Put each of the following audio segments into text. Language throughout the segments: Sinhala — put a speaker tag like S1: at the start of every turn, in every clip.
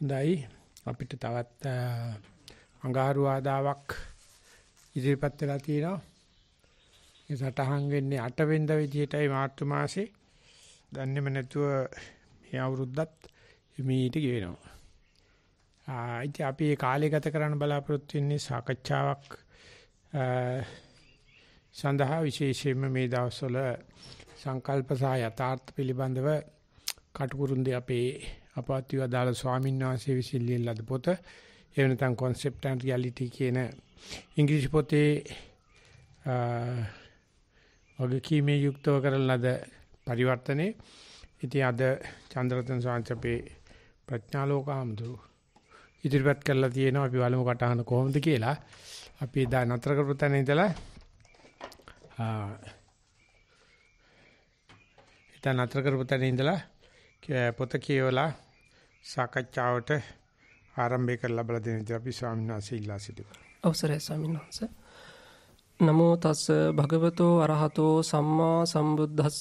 S1: හොඳයි අපිට තවත් අඟහරු ආදාවක් ඉදිරිපත් වෙලා තියෙනවා. ඒ සටහන් වෙන්නේ 8 වෙනිදා විදිහටයි මාර්තු මාසේ. දන්නේම නැතුව මේ අවුරුද්දත් මේට ගෙවෙනවා. ආයිත් අපි මේ කාලය ගත කරන්න බලාපොරොත්තු වෙන්නේ සාකච්ඡාවක් සඳහා විශේෂයෙන්ම මේ දවස්වල සංකල්ප සහ යථාර්ථ පිළිබඳව කටුකුරුන්දී අපේ අපාත්‍යව දාල ස්වාමීන් වහන්සේ විසින් ලියන පොත එහෙම නැත්නම් concept and reality කියන ඉංග්‍රීසි පොතේ වගකීමේ යුක්තව කරන ලද පරිවර්තනේ ඉතින් අද චන්ද්‍රරතන ස්වාමීන් අපේ ප්‍රඥාලෝකාම්දු ඉදිරිපත් කරලා තියෙනවා අපි බලමු කටහන කොහොමද කියලා අපි දා නතර කරපු තැන ඉඳලා ඉතින් නතර කරපු තැන ඉඳලා පොත කියවලා සාකච්ඡාවට ආරම්භය කරලා බල දෙන විදිහ අපි ස්වාමීන් වහන්සේ ඉල්ලා සිටිනවා.
S2: අවසරයි ස්වාමීන් වහන්සේ. නමෝ තස් භගවතෝ අරහතෝ සම්මා සම්බුද්දස්ස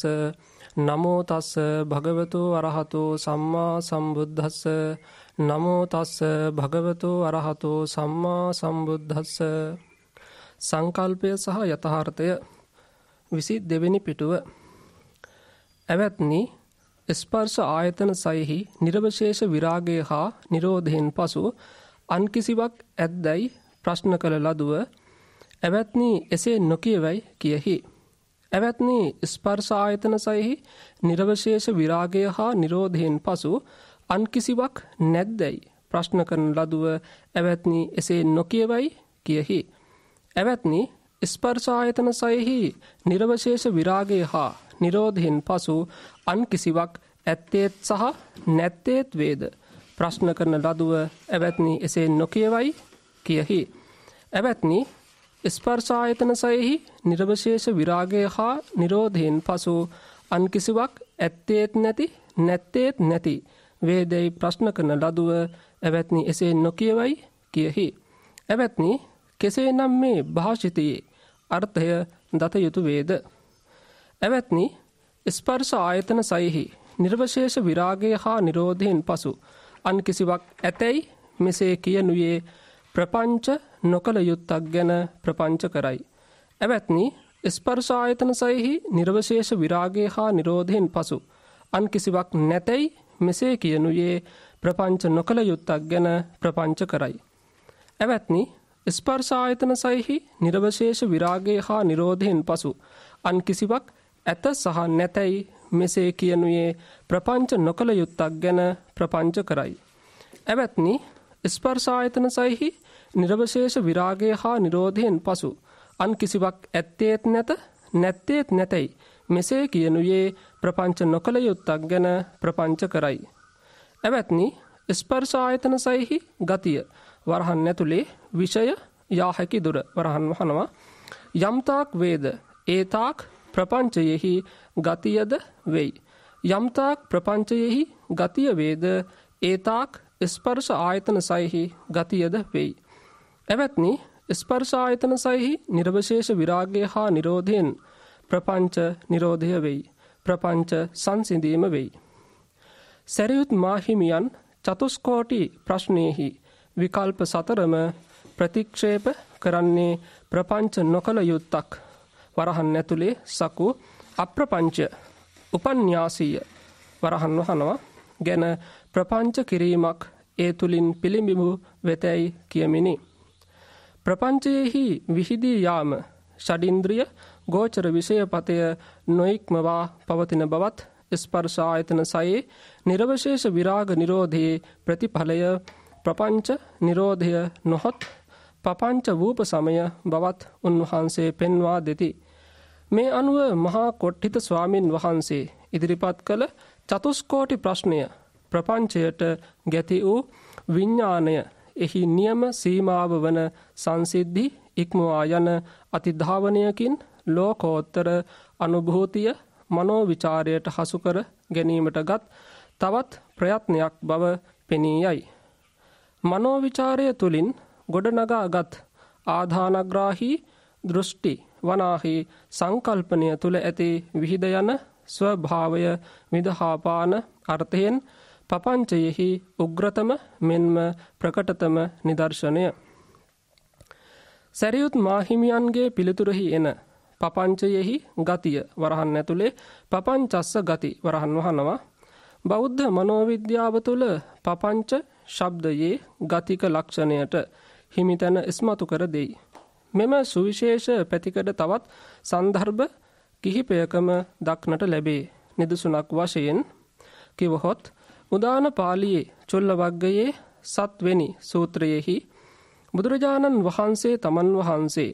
S2: නමෝ තස් භගවතෝ අරහතෝ සම්මා සම්බුද්දස්ස නමෝ තස් භගවතෝ අරහතෝ සම්මා සම්බුද්දස්ස සංකල්පය සහ යථාර්ථය 22 වෙනි පිටුව ඇවත්නි ස්පර්ශ ආයතන සයෙහි නිර්වශේෂ විරාගය හා නිරෝධයෙන් පසු අන් කිසිවක් ඇද්දැයි ප්‍රශ්න කළ ලදුව ඇවැත්නි එසේ නොකියවයි කියහි. ඇවැත්නි ස්පර්ශ ආයතන සයෙහි නිර්වශේෂ විරාගය හා නිරෝධයෙන් පසු අන් කිසිවක් නැද්දැයි ප්‍රශ්න කරන ලදුව ඇවැත්නි එසේ නොකියවයි කියහි. ඇවැත්නි ස්පර්ශ ආයතන සයෙහි නිර්වශේෂ විරාගය හා නිරෝධයෙන් පසු අන් කිසිවක් ඇත්තේත් සහ නැත්තේත් වේද. ප්‍රශ්න කරන ලදුව ඇවැත්නි එසේ නොකියවයි කියහි. ඇවැත්නි ස්පර්ශායතන සයෙහි නිර්වශේෂ විරාගය හා නිරෝධයෙන් පසු අන්කිසිවක් ඇත්තේත් නැති නැත්තේත් නැති වේදැයි ප්‍රශ්න කරන ලදුව ඇවැත්නි එසේ නොකියවයි කියහි. ඇවැත්නි කෙසේ නම් මේ භාෂිතයේ අර්ථය දත යුතු වේද. ඇවැත්නි ස්පර්ශ ආයතන සයහි නිර්වශේෂ විරාගය හා නිරෝධයෙන් පසු අන් කිසිවක් ඇතැයි මෙසේ කියනුයේ ප්‍රපංච නොකළ යුත්තක් ගැන ප්‍රපංච කරයි. ඇවැත්නි ස්පර්ශ ආයතන සයහි නිර්වශේෂ විරාගය හා නිරෝධයෙන් පසු අන් කිසිවක් නැතැයි මෙසේ කියනුයේ ප්‍රපංච නොකළ යුත්තක් ගැන ප්‍රපංච කරයි. ඇවැත්නි ස්පර්ශ ආයතන සයහි නිර්වශේෂ විරාගය හා නිරෝධයෙන් පසු අන් කිසිවක් ඇත සහ නැතයි මෙසේ කියනුයේ ප්‍රපංච නොකළ යුත්තක් ගැන ප්‍රපංච කරයි. ඇවැත්නි ස්පර්සායතන සයිහි නිර්වශේෂ විරාගය හා නිරෝධයෙන් පසු අන් කිසිවක් ඇත්තේත් නැත නැත්තේත් නැතැයි මෙසේ කියනුයේ ප්‍රපංච නොකළ යුත්තක් ගැන ප්‍රපංච කරයි. ඇවැත්නි ස්පර්සායතන සයිහි ගතිය වරහන් නැතුළේ විෂය යාහැකි දුර වරහන් වහනවා යම්තාක් වේද ඒතාක් ප්‍රපංචයෙහි ගතියද වෙයි. යම්තාක් ප්‍රපංචයෙහි ගතිය වේද ඒතාක් ස්පර්ශ ආයතන සයහි ගතියද වෙයි. එවත්නි ස්පර්ශ ආයතන සයහි නිර්වශේෂ විරාගය හා නිරෝධයෙන් ප්‍රපංච නිරෝධය වෙයි. ප්‍රපංච සංසිඳීම වෙයි. සැරියුත් මාහිමියන් චතුස්කෝටි ප්‍රශ්නයෙහි විකල්ප සතරම ප්‍රතික්ෂේප කරන්නේ ප්‍රපංච නොකළ යුත්තක් වරහන් ඇතුලේ සකු අප්‍රපංච උපන්‍යාසීය වරහන් වහනවා ගැන ප්‍රපංච කිරීමක් ඒ තුලින් පිළිඹිඹු වෙතැයි කියමිනි. ප්‍රපංචයෙහි විහිදී යාම ෂඩින්ද්‍රිය ගෝචර විෂයපතය නොයික්මවා පවතින බවත් ස්පර්ශ ආයතන සයේ නිර්වශේෂ විරාග නිරෝධයේ ප්‍රතිඵලය ප්‍රපංච නිරෝධය නොහොත් පපංච වූප සමය බවත් උන්වහන්සේ පෙන්වා දෙති. මේ අනුව මහා කොට්ඨිත ස්වාමින් වහන්සේ ඉදිරිපත් කළ චතුස්කෝටි ප්‍රශ්නය ප්‍රපංචයට ගැති වූ විඤ්ඥානය එහි නියම සීමාව වන සංසිද්ධි ඉක්මවා යන අතිධාවනයකින් ලෝකෝත්තර අනුභූතිය මනෝවිචාරයට හසුකර ගැනීමට ගත් තවත් ප්‍රයත්නයක් බව පෙනී යයි. මනෝවිචාරය තුළින් ගොඩනගාගත් ආධානග්‍රාහි දෘෂ්ටි වනාහි සංකල්පනය තුල ඇති විහිද යන ස්වභාවය විදහාපාන අර්ථයෙන් පපංචයෙහි උග්‍රතම මෙන්ම ප්‍රකටතම නිදර්ශනය. සැරියුත් මාහිමියන්ගේ පිළිතුරෙහි එන පපංචයෙහි ගතිය වරහන් ඇතුලේ පපංචස්ස ගති වරහන් වහනවා. බෞද්ධ මනෝවිද්‍යාව තුළ පපංච ශබ්දයේ ගතික ලක්ෂණයට හිමිතැන ඉස්මතු කර දෙයි. මෙම සුවිශේෂ පැතිකඩ තවත් සන්දර්භ කිහිපයකම දක්නට ලැබේ. නිදසුනක් වශයෙන් කිවහොත් උදාන පාලියේ චොල්ල වග්ගයේ සත්වෙනි සූත්‍රයෙහි බුදුරජාණන් වහන්සේ තමන් වහන්සේ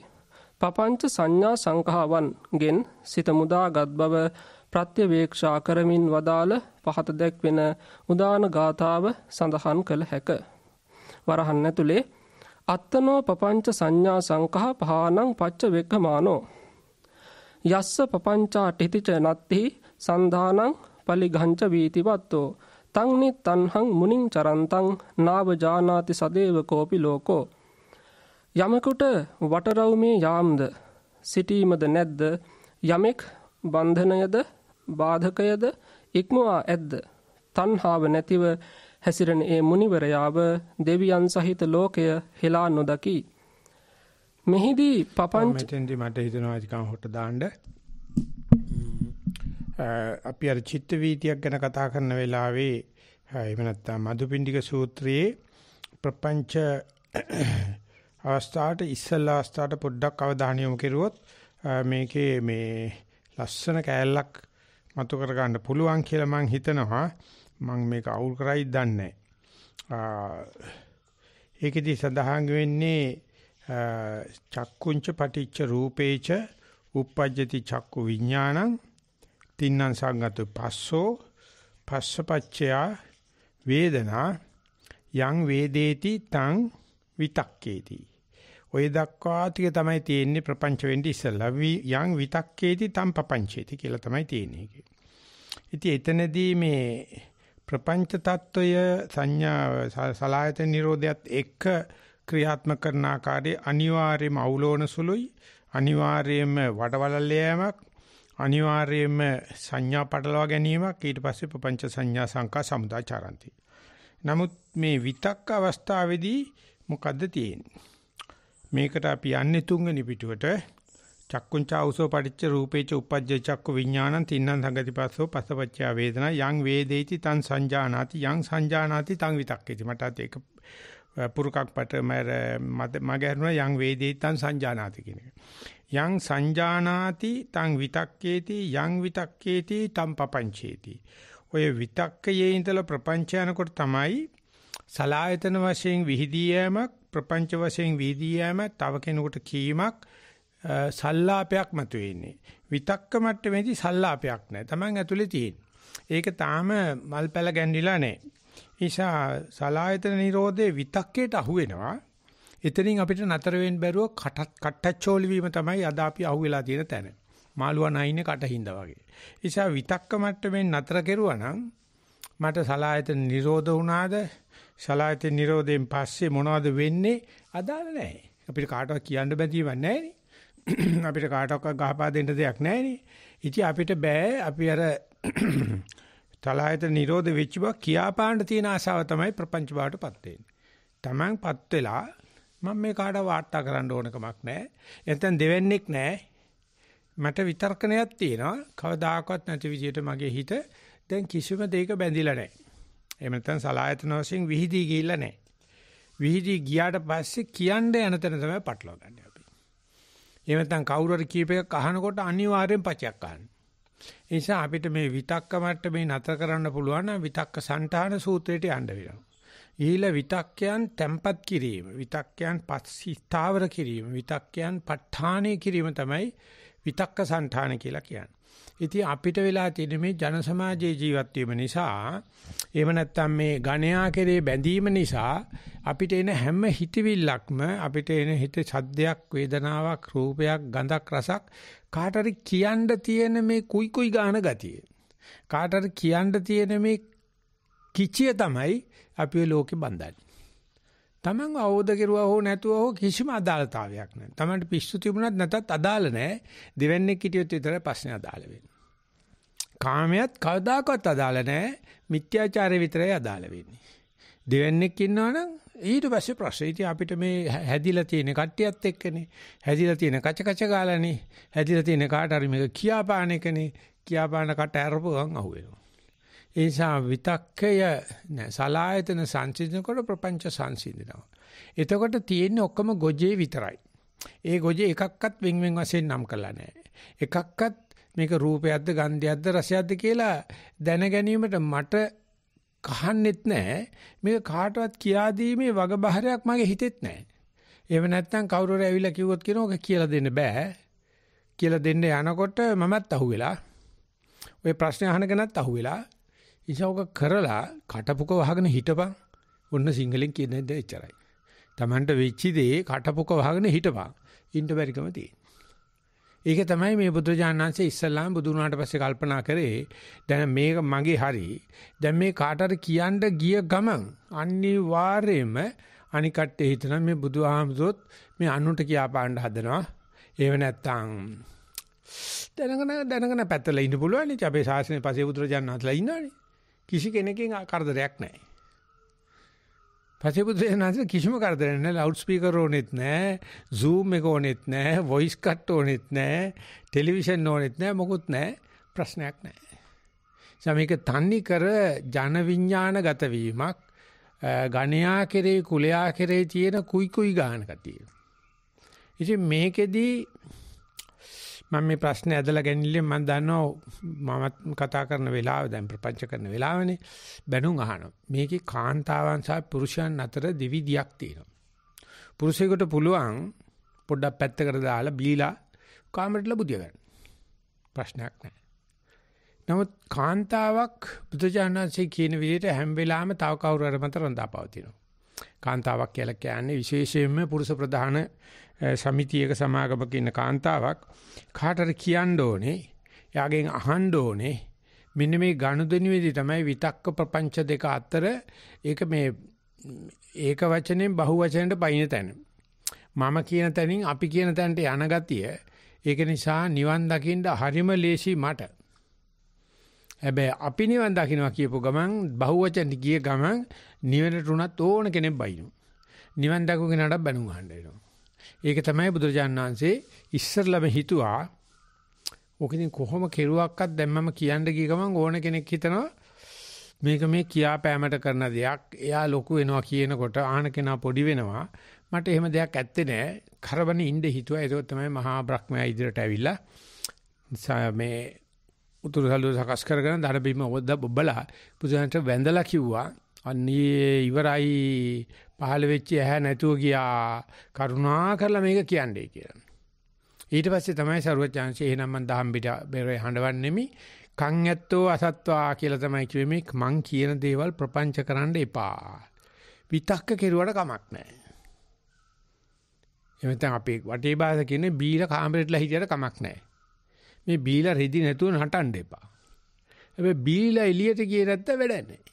S2: පපංච සංඥා සංකහාවන් ගෙන් සිත මුදාගත් බව ප්‍රත්‍යවේක්ෂා කරමින් වදාළ පහත දැක්වෙන උදාන ගාථාව සඳහන් කළ හැක. වරහන් ඇතුලේ අත්තනෝ පපංච සංඥා සංකහ පහානං පච්ච වෙක්කමානෝ. යස්ස පපංචාටිහිතිච නත්තිහි සන්ධානං පලිගංච වීතිවත්තෝ. තංනිත් තන්හං මුනිං චරන්තං නාවජානාති සදේව කෝපි ලෝකෝ. යමකුට වටරවුමේ යාම්ද සිටීමද නැද්ද යමෙක් බන්ධනයද බාධකයද ඉක්මවා ඇද්ද තන්හාාව නැතිව හැසිරෙන ඒ මුනිවරයාව දෙවියන් සහිත ලෝකය හෙලා නොදකි. මෙහිදී පපංච මෙතෙන්දි මට හිතෙනවා ටිකක් හොට දාන්න.
S1: අපි අර චිත්ත වීතියක් ගැන කතා කරන වෙලාවේ එහෙම නැත්නම් මදුපිණ්ඩික සූත්‍රයේ ප්‍රපංච අවස්ථාවට ඉස්සල්ලා අවස්ථාවට පොඩ්ඩක් අවධානය යොමු කෙරුවොත් මේකේ මේ ලස්සන කෑල්ලක් මතු කර ගන්න පුළුවන් කියලා මම හිතනවා. මම මේක අවුල් කරයි දන්නේ ඒකෙදි සඳහන් වෙන්නේ චක්කුංච පටිච්ච රූපේච uppajjati චක්කු විඥානං තින්නම් සංගත පස්සෝ පස්සපච්චයා වේදනා යං වේදේති තං විතක්කේති ඔය දක්වා ටික තමයි තියෙන්නේ ප්‍රපංච වෙන්න ඉස්සලා යං විතක්කේති තම් පපංචේති කියලා තමයි තියෙන්නේ. ඉතින් එතනදී මේ ප්‍රපංච తত্ত্বය සංඥා සලායතන නිරෝධයත් එක්ක ක්‍රියාත්මක කරන ආකාරයේ අනිවාර්යයෙන්ම අවුලෝන සුළුයි අනිවාර්යයෙන්ම වඩවලල යෑමක් අනිවාර්යයෙන්ම සංඥා පටලවා ගැනීමක් ඊට පස්සේ ප්‍රපංච සංඥා සංකා සමුදාචාරanti නමුත් මේ විතක්ක අවස්ථාවේදී මොකද්ද තියෙන්නේ මේකට අපි යන්නේ තුන්වෙනි පිටුවට චක්කුංචා උසෝ පටිච්ච රූපේච උපජ්ජ චක්ක විඥානං තින්නම් සංගතිපස්සෝ පස්සපච්චා වේදනා යං වේදේති තං සංජානාති යං සංජානාති තං විතක්කේති මට අත ඒක පුරුකක් පට මගේ හරුණා යං වේදේති තං සංජානාති කියන එක. යං සංජානාති තං විතක්කේති යං විතක්කේති තං පපංචේති. ඔය විතක්කයේ ඉඳලා ප්‍රපංච යනකොට තමයි සලායතන වශයෙන් විහිදී යෑමක් ප්‍රපංච වශයෙන් විහිදී යෑම තව කෙනෙකුට කීමක් සල්ලාපයක් මතුවේ ඉන්නේ. විතක්ක මට්ටමේදී සල්ලාපයක් නැහැ. Taman ඇතුලේ තියෙන. ඒක තාම මල් පැල ගැන්විලා නැහැ. නිසා සලායතන නිරෝධයේ විතක්කේට අහු වෙනවා. එතනින් අපිට නතර වෙන්න බැරුව කටච්චෝලි වීම තමයි අද අපි අහුවෙලා තියෙන තැන. මාළුවා නයින්නේ කටින්දා වගේ. නිසා විතක්ක මට්ටමෙන් නතර කෙරුවා නම් මට සලායතන නිරෝධ වුණාද? සලායතන නිරෝධයෙන් පස්සේ මොනවද වෙන්නේ? අදාළ නැහැ. අපිට කාටවත් කියන්න බැඳීමක් නැහැ නේ. අපිට කාටවත් ගහපා දෙන්න දෙයක් නැහැනේ. ඉතින් අපිට බෑ අපි අර තලායත නිරෝධ වෙච්ච බව කියාපාන්න තියෙන ආසාව තමයි ප්‍රපංච බවටපත් වෙන්නේ. Tamanපත් වෙලා මම මේ කාටවත් වාට්ටා කරන්න ඕනකමක් නැහැ. නැත්නම් දෙවන්නේක් නැහැ. මට විතර්කණයක් තියෙනවා. කවදාකවත් නැති විදියට මගේ හිත දැන් කිසිම දෙයක බැඳිලා නැහැ. එහෙම නැත්නම් සලායතන වශයෙන් විහිදී ගිහිල්ලා නැහැ. විහිදී ගියාට පස්සේ කියන්න යන තැන තමයි පටලවා ගන්න. එහෙම නැත්නම් කවුරු හරි කීප එකක් අහනකොට අනිවාර්යෙන් පචයක් අහන්න. ඒ නිසා අපිට මේ විතක්ක මට්ටමේ නතර කරන්න පුළුවන් නම් විතක්ක සංඨාන සූත්‍රයට යන්න වෙනවා. ඊළ විතක්කයන් තැම්පත් කිරීම, විතක්කයන් පස්ස්ථාවර කිරීම, විතක්කයන් ප ဋ ාණය කිරීම තමයි විතක්ක සංඨාන කියලා කියන්නේ. ඉතින් අපිට වෙලා තියෙන මේ ජන සමාජයේ ජීවත් වීම නිසා එහෙම නැත්නම් මේ ඝණයා කෙරේ බැඳීම නිසා අපිට එන හැම හිතවිල්ලක්ම අපිට එන හිත සද්දයක් වේදනාවක් රූපයක් ගඳක් රසක් කාටරි කියන්න තියෙන මේ කුයි කුයි ගාන ගතිය කාටරි කියන්න තියෙන මේ කිචිය තමයි අපේ ලෝකෙ බඳින්නේ තමන් අවබෝධ කෙරුවා හෝ නැතුව හෝ කිසිම අදාළතාවයක් නැහැ. තමන්ට පිස්සු තිබුණත් නැතත් අදාළ නැහැ. දෙවන්නේක් හිටියොත් විතරයි ප්‍රශ්නේ අදාළ වෙන්නේ. කාමයට කවදාකවත් අදාළ නැහැ. මිත්‍යාචාරය විතරයි අදාළ වෙන්නේ. දෙවන්නේක් ඉන්නවනම් ඊට පස්සේ ප්‍රශ්නේ. ඉතින් අපිට මේ හැදිලා තියෙන කට්ටියත් එක්කනේ. හැදිලා තියෙන කච කච ගාලානේ. හැදිලා තියෙන කාට හරි මේක කියාපාන එකනේ. කියාපාන කට ඇරපුවම අහුවෙනවා. ඒ නිසා විතක්කය නෑ සලායතන සංසිඳනකොට ප්‍රපංච සංසිඳනවා. එතකොට තියෙන්නේ ඔක්කොම ගොජේ විතරයි. ඒ ගොජේ එකක්වත් වෙන් වෙන් වශයෙන් නම් කළා නෑ. එකක්වත් මේක රූපයක්ද ගන්ධයක්ද රසයක්ද කියලා දැන ගැනීමට මට කහන්නෙත් නෑ මේක කාටවත් කියා දීමේ වගබහරයක් මගේ හිතෙත් නෑ එහෙම නැත්නම් කවුරු හරි ඇවිල්ලා කිව්වොත් කියනවා කියලා දෙන්න බෑ කියලා දෙන්න යනකොට මමත් අහුවෙලා ওই ප්‍රශ්නේ අහනගෙනත් අහුවෙලා ඉසෝක කරලා කටපුක වහගෙන හිටපන්. ඔන්න සිංහලෙන් කියන්නේ දැන් එච්චරයි. Tamanට වෙච්ච දේ කටපුක වහගෙන හිටපන්. ඉන්න බැරිකම තියෙන. ඒක තමයි මේ බුදුජානනාංශයේ ඉස්සල්ලාම බුදු වුණාට පස්සේ කල්පනා කරේ දැන් මේක මගේ හරි දැන් මේ කාටට කියන්න ගිය ගමන් අනිවාර්යයෙන්ම අනිකට හිතන මේ බුදුහාමුදුරොත් මේ අනුන්ට කියාපාන්න හදනවා ඒව නැත්තම් දැනගෙන දැනගෙන පැත්තල ඉන්න පුළුවන් ඉතින් අපේ ශාසනයේ පස්සේ බුදුරජාණන්තුලා ඉන්නවනේ කිසි කෙනෙක්ගෙන් කරදරයක් නැහැ. පසේබුදුසෙනාස කිසිම කරදරයක් නැහැ. ලවුඩ් ස්පීකර් ඕනෙත් නැහැ. Zoom එක ඕනෙත් නැහැ. වොයිස් කට් ඕනෙත් නැහැ. ටෙලිවිෂන් ඕනෙත් නැහැ. මොකුත් නැහැ. ප්‍රශ්නයක් නැහැ. සමේක තන්නේ කර ජන විඥානගත වීමක් ගණයා කෙරේ කුලයා කෙරේ තියෙන කුයි කුයි ගානක තියෙනවා. ඉතින් මේකෙදී මම මේ ප්‍රශ්නේ ඇදලා ගැනීමෙන් මම දන්නවා මම කතා කරන වෙලාව දැන් ප්‍රපංච කරන වෙලාවනේ බැනුම් අහනවා. මේකේ කාන්තාවන් සහ පුරුෂයන් අතර දෙවිදියක් තියෙනවා. පුරුෂයෙකුට පුළුවන් පොඩ්ඩක් පැත්තකට දාලා බීලා කාමරෙට ලබුදිය ගන්න. ප්‍රශ්නයක් නැහැ. නමුත් කාන්තාවක් බුදුජානනාංශයේ කියන විදිහට හැම වෙලාවෙම තව කවුරු හරි මත රඳාපවතිනවා. කාන්තාවක් කියලා කියන්නේ විශේෂයෙන්ම පුරුෂ ප්‍රධාන සමිතියක සමාගමක ඉන්න කාන්තාවක් කාටර කියන්න ඕනේ එයාගෙන් අහන්න ඕනේ මෙන්න මේ ගනුදෙනුවේදී තමයි විතක්ක ප්‍රපංච දෙක අතර ඒක මේ ඒක වචනෙන් බහු වචනෙට පයින් තැන මම කියන තැනින් අපි කියන තැනට යන ගතිය ඒක නිසා නිවන් දකින්න හරිම ලේසි මට හැබැයි අපි නිවන් දකින්නවා කියපු ගමන් බහුවචන ගිය ගමන් නිවනට උනත් ඕන කෙනෙක් බයිනු නිවන් දකුව කෙනාට බැනුම් අහන්න වෙනවා ඒක තමයි බුදුරජාණන් වහන්සේ ඉස්සරලම හිතුවා. ඕකෙන් කොහොම කෙරුවක්වත් දැම්මම කියන්න ගිය ගමන් ඕන කෙනෙක් හිතනවා මේක මේ කියාපෑමට කරන දෙයක්. එයා ලොකු වෙනවා කියනකොට ආහන කෙනා පොඩි වෙනවා. මට එහෙම දෙයක් ඇත්තේ නෑ. කරබන ඉන්න හිතුවා. ඒක තමයි මහා බ්‍රහ්මයා ඉදිරියට ඇවිල්ලා මේ උතුරු සළුව සකස් කරගෙන දඩබිම ඔබලා බුදුහන්ට වැඳලා කිව්වා අන්නේ ඉවරයි පහළ වෙච්ච ඇහැ නැතුව ගියා කරුණා කරලා මේක කියන්නේ කියලා. ඊට පස්සේ තමයි සරුවචාන්සේ එහෙනම් මං දහම් පිට බෙරේ හඬවන්නෙමි. කන් ඇත්තෝ අසත්වා කියලා තමයි කිව්වේ මේ මං කියන දේවල් ප්‍රපංච කරන්න එපා. විතක්ක කෙරුවට කමක් නැහැ. එහෙනම් අපේ වටේ භාෂා කියන්නේ බීලා කාමරෙටලා හිටියට කමක් නැහැ. මේ බීලා රෙදි නැතුව නටන්න එපා. හැබැයි බීලා එළියට ගියේ නැත්නම් වැඩ නැහැ.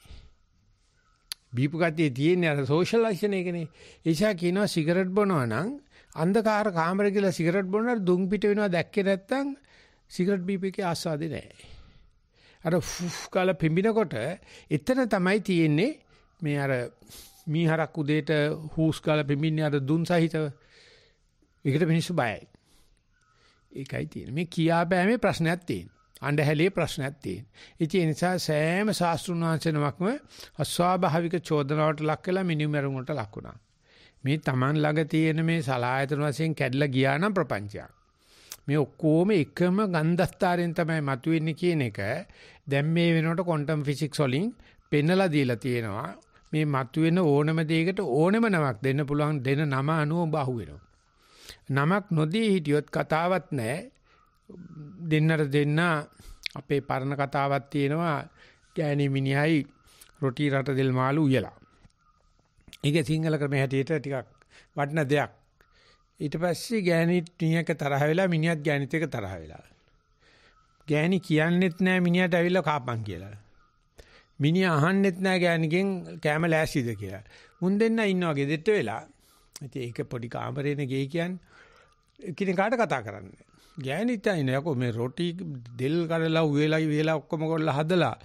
S1: බීපු ගතිය තියෙන්නේ අර සෝෂලයිසේෂන් එකනේ. ඒෂා කියනවා සිගරට් බොනවා නම් අන්ධකාර කාමර කියලා සිගරට් බොනවා දුම් පිට වෙනවා දැක්කේ නැත්තම් සිගරට් බීප එකේ ආස්වාදේ නැහැ. අර ෆුෆ් කාලා පිඹිනකොට එතන තමයි තියෙන්නේ මේ අර මීහරක් උදේට හූස් කාලා පිඹින්නේ අර දුම් සහිතව. ඒකට මිනිස්සු බයයි. ඒකයි තියෙන්නේ. මේ කියා බෑ මේ ප්‍රශ්නයක් තියෙන්නේ. අඬහැලේ ප්‍රශ්නයක් තියෙනවා. ඉතින් ඒ නිසා සෑම ශාස්ත්‍රුණ වංශනමක්ම අස්වාභාවික චෝදනාවට ලක් වෙලා මිනිමරුන් වලට ලක් වුණා. මේ Taman ළඟ තියෙන මේ සලායතන වශයෙන් කැඩලා ගියා නම් ප්‍රපංචයක්. මේ ඔක්කොම එකම ගන්ධස්තරයෙන් තමයි මතුවෙන්නේ කියන එක දැන් මේ වෙනකොට ක්වොන්ටම් ෆිසික්ස් වලින් පෙන්නලා දීලා තියෙනවා. මේ මතුවෙන ඕනම දෙයකට ඕනම නමක් දෙන්න පුළුවන් දෙන නම අනුව බහුවෙනවා. නමක් නොදී හිටියොත් කතාවක් නැහැ. දෙන්නට දෙන්න අපේ පරණ කතාවක් තියෙනවා ගෑණි මිනිහයි රොටි රට දෙල් මාළු උයලා. ඒක සිංහල ක්‍රමයේ හැටියට ටිකක් වටින දෙයක්. ඊට පස්සේ ගෑණිත් මිනිහක තරහ වෙලා මිනිහත් ගෑණිත් එක්ක තරහ වෙලා. ගෑණි කියන්නෙත් නෑ මිනිහට ඇවිල්ලා කාපන් කියලා. මිනිහා අහන්නෙත් නෑ ගෑණිගෙන් කැම ලෑස්තිද කියලා. මුන් දෙන්න ඉන්නවා ගෙදෙට්ට වෙලා. ඉතින් ඒක පොඩි කාමරේන ගේ කියන්නේ. කිනේ කාට කතා කරන්නේ? ගෑනිතයි නේකෝ මේ රොටි දෙල් කරලා උවේලයි වේලා ඔක්කොම කරලා හදලා